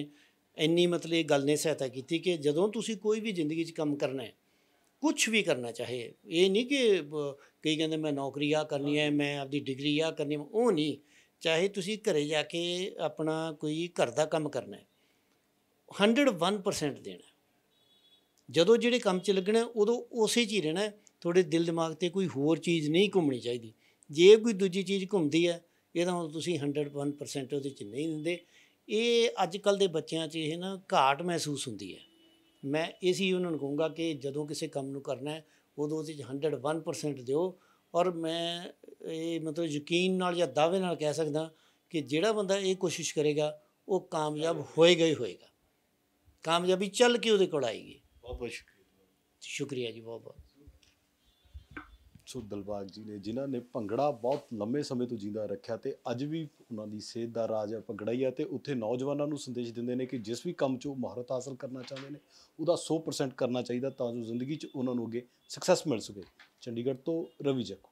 ਇੰਨੀ ਮਤਲਬ ਇਹ ਗੱਲ ਨੇ ਸਹਾਇਤਾ ਕੀਤੀ ਕਿ ਜਦੋਂ ਤੁਸੀਂ ਕੋਈ ਵੀ ਜ਼ਿੰਦਗੀ 'ਚ ਕੰਮ ਕਰਨਾ ਹੈ ਕੁਝ ਵੀ ਕਰਨਾ ਚਾਹੇ ਇਹ ਨਹੀਂ ਕਿ ਕਈ ਕਹਿੰਦੇ ਮੈਂ ਨੌਕਰੀ ਆ ਕਰਨੀ ਹੈ ਮੈਂ ਆਪਦੀ ਡਿਗਰੀ ਆ ਕਰਨੀ ਉਹ ਨਹੀਂ ਚਾਹੇ ਤੁਸੀਂ ਘਰੇ ਜਾ ਕੇ ਆਪਣਾ ਕੋਈ ਘਰ ਦਾ ਕੰਮ ਕਰਨਾ ਹੈ 101% ਦੇਣਾ ਜਦੋਂ ਜਿਹੜੇ ਕੰਮ 'ਚ ਲੱਗਣਾ ਉਦੋਂ ਉਸੇ 'ਚ ਹੀ ਰਹਿਣਾ ਤੁਹਾਡੇ ਦਿਲ ਦਿਮਾਗ ਤੇ ਕੋਈ ਹੋਰ ਚੀਜ਼ ਨਹੀਂ ਘੁੰਮਣੀ ਚਾਹੀਦੀ ਜੇ ਕੋਈ ਦੂਜੀ ਚੀਜ਼ ਘੁੰਮਦੀ ਹੈ ਇਹਦਾ ਹੁਣ ਤੁਸੀਂ 101% ਉਹਦੇ 'ਚ ਨਹੀਂ ਦਿੰਦੇ ਇਹ ਅੱਜ ਕੱਲ ਦੇ ਬੱਚਿਆਂ 'ਚ ਇਹ ਨਾ ਘਾਟ ਮਹਿਸੂਸ ਹੁੰਦੀ ਹੈ ਮੈਂ ਇਸ ਹੀ ਉਹਨਾਂ ਨੂੰ ਕਹੂੰਗਾ ਕਿ ਜਦੋਂ ਕਿਸੇ ਕੰਮ ਨੂੰ ਕਰਨਾ ਹੈ ਉਦੋਂ ਉਹਦੇ 'ਚ 101% ਦਿਓ ਔਰ ਮੈਂ ਇਹ ਮਤਲਬ ਯਕੀਨ ਨਾਲ ਜਾਂ ਦਾਅਵੇ ਨਾਲ ਕਹਿ ਸਕਦਾ ਕਿ ਜਿਹੜਾ ਬੰਦਾ ਇਹ ਕੋਸ਼ਿਸ਼ ਕਰੇਗਾ ਉਹ ਕਾਮਯਾਬ ਹੋਏਗਾ ਹੀ ਹੋਏਗਾ ਕਾਮਯਾਬੀ ਚੱਲ ਕੇ ਉਹਦੇ ਕੋਲ ਆਏਗੀ ਬਹੁਤ ਬਹੁਤ ਸ਼ੁਕਰੀਆ ਸ਼ੁਕਰੀਆ ਜੀ ਬਹੁਤ ਬਹੁਤ ਸੋ ਦਲਬਾਗ ਜੀ ਨੇ ਜਿਨ੍ਹਾਂ ਨੇ ਭੰਗੜਾ ਬਹੁਤ ਲੰਮੇ ਸਮੇਂ ਤੋਂ ਜਿੰਦਾ ਰੱਖਿਆ ਤੇ ਅੱਜ ਵੀ ਉਹਨਾਂ ਦੀ ਸੇਧ ਦਾ ਰਾਜ ਹੈ ਭੰਗੜਾ ਹੀ ਹੈ ਤੇ ਉੱਥੇ ਨੌਜਵਾਨਾਂ ਨੂੰ ਸੰਦੇਸ਼ ਦਿੰਦੇ ਨੇ ਕਿ ਜਿਸ ਵੀ ਕੰਮ 'ਚ ਉਹ ਮਹਾਰਤ ਹਾਸਲ ਕਰਨਾ ਚਾਹੁੰਦੇ ਨੇ ਉਹਦਾ 100% ਕਰਨਾ ਚਾਹੀਦਾ ਤਾਂ ਜੋ ਜ਼ਿੰਦਗੀ 'ਚ ਉਹਨਾਂ ਨੂੰ ਅੱਗੇ ਸਕਸੈਸ ਮਿਲ ਸਕੇ ਚੰਡੀਗੜ੍ਹ ਤੋਂ ਰਵੀ ਜੱਕੂ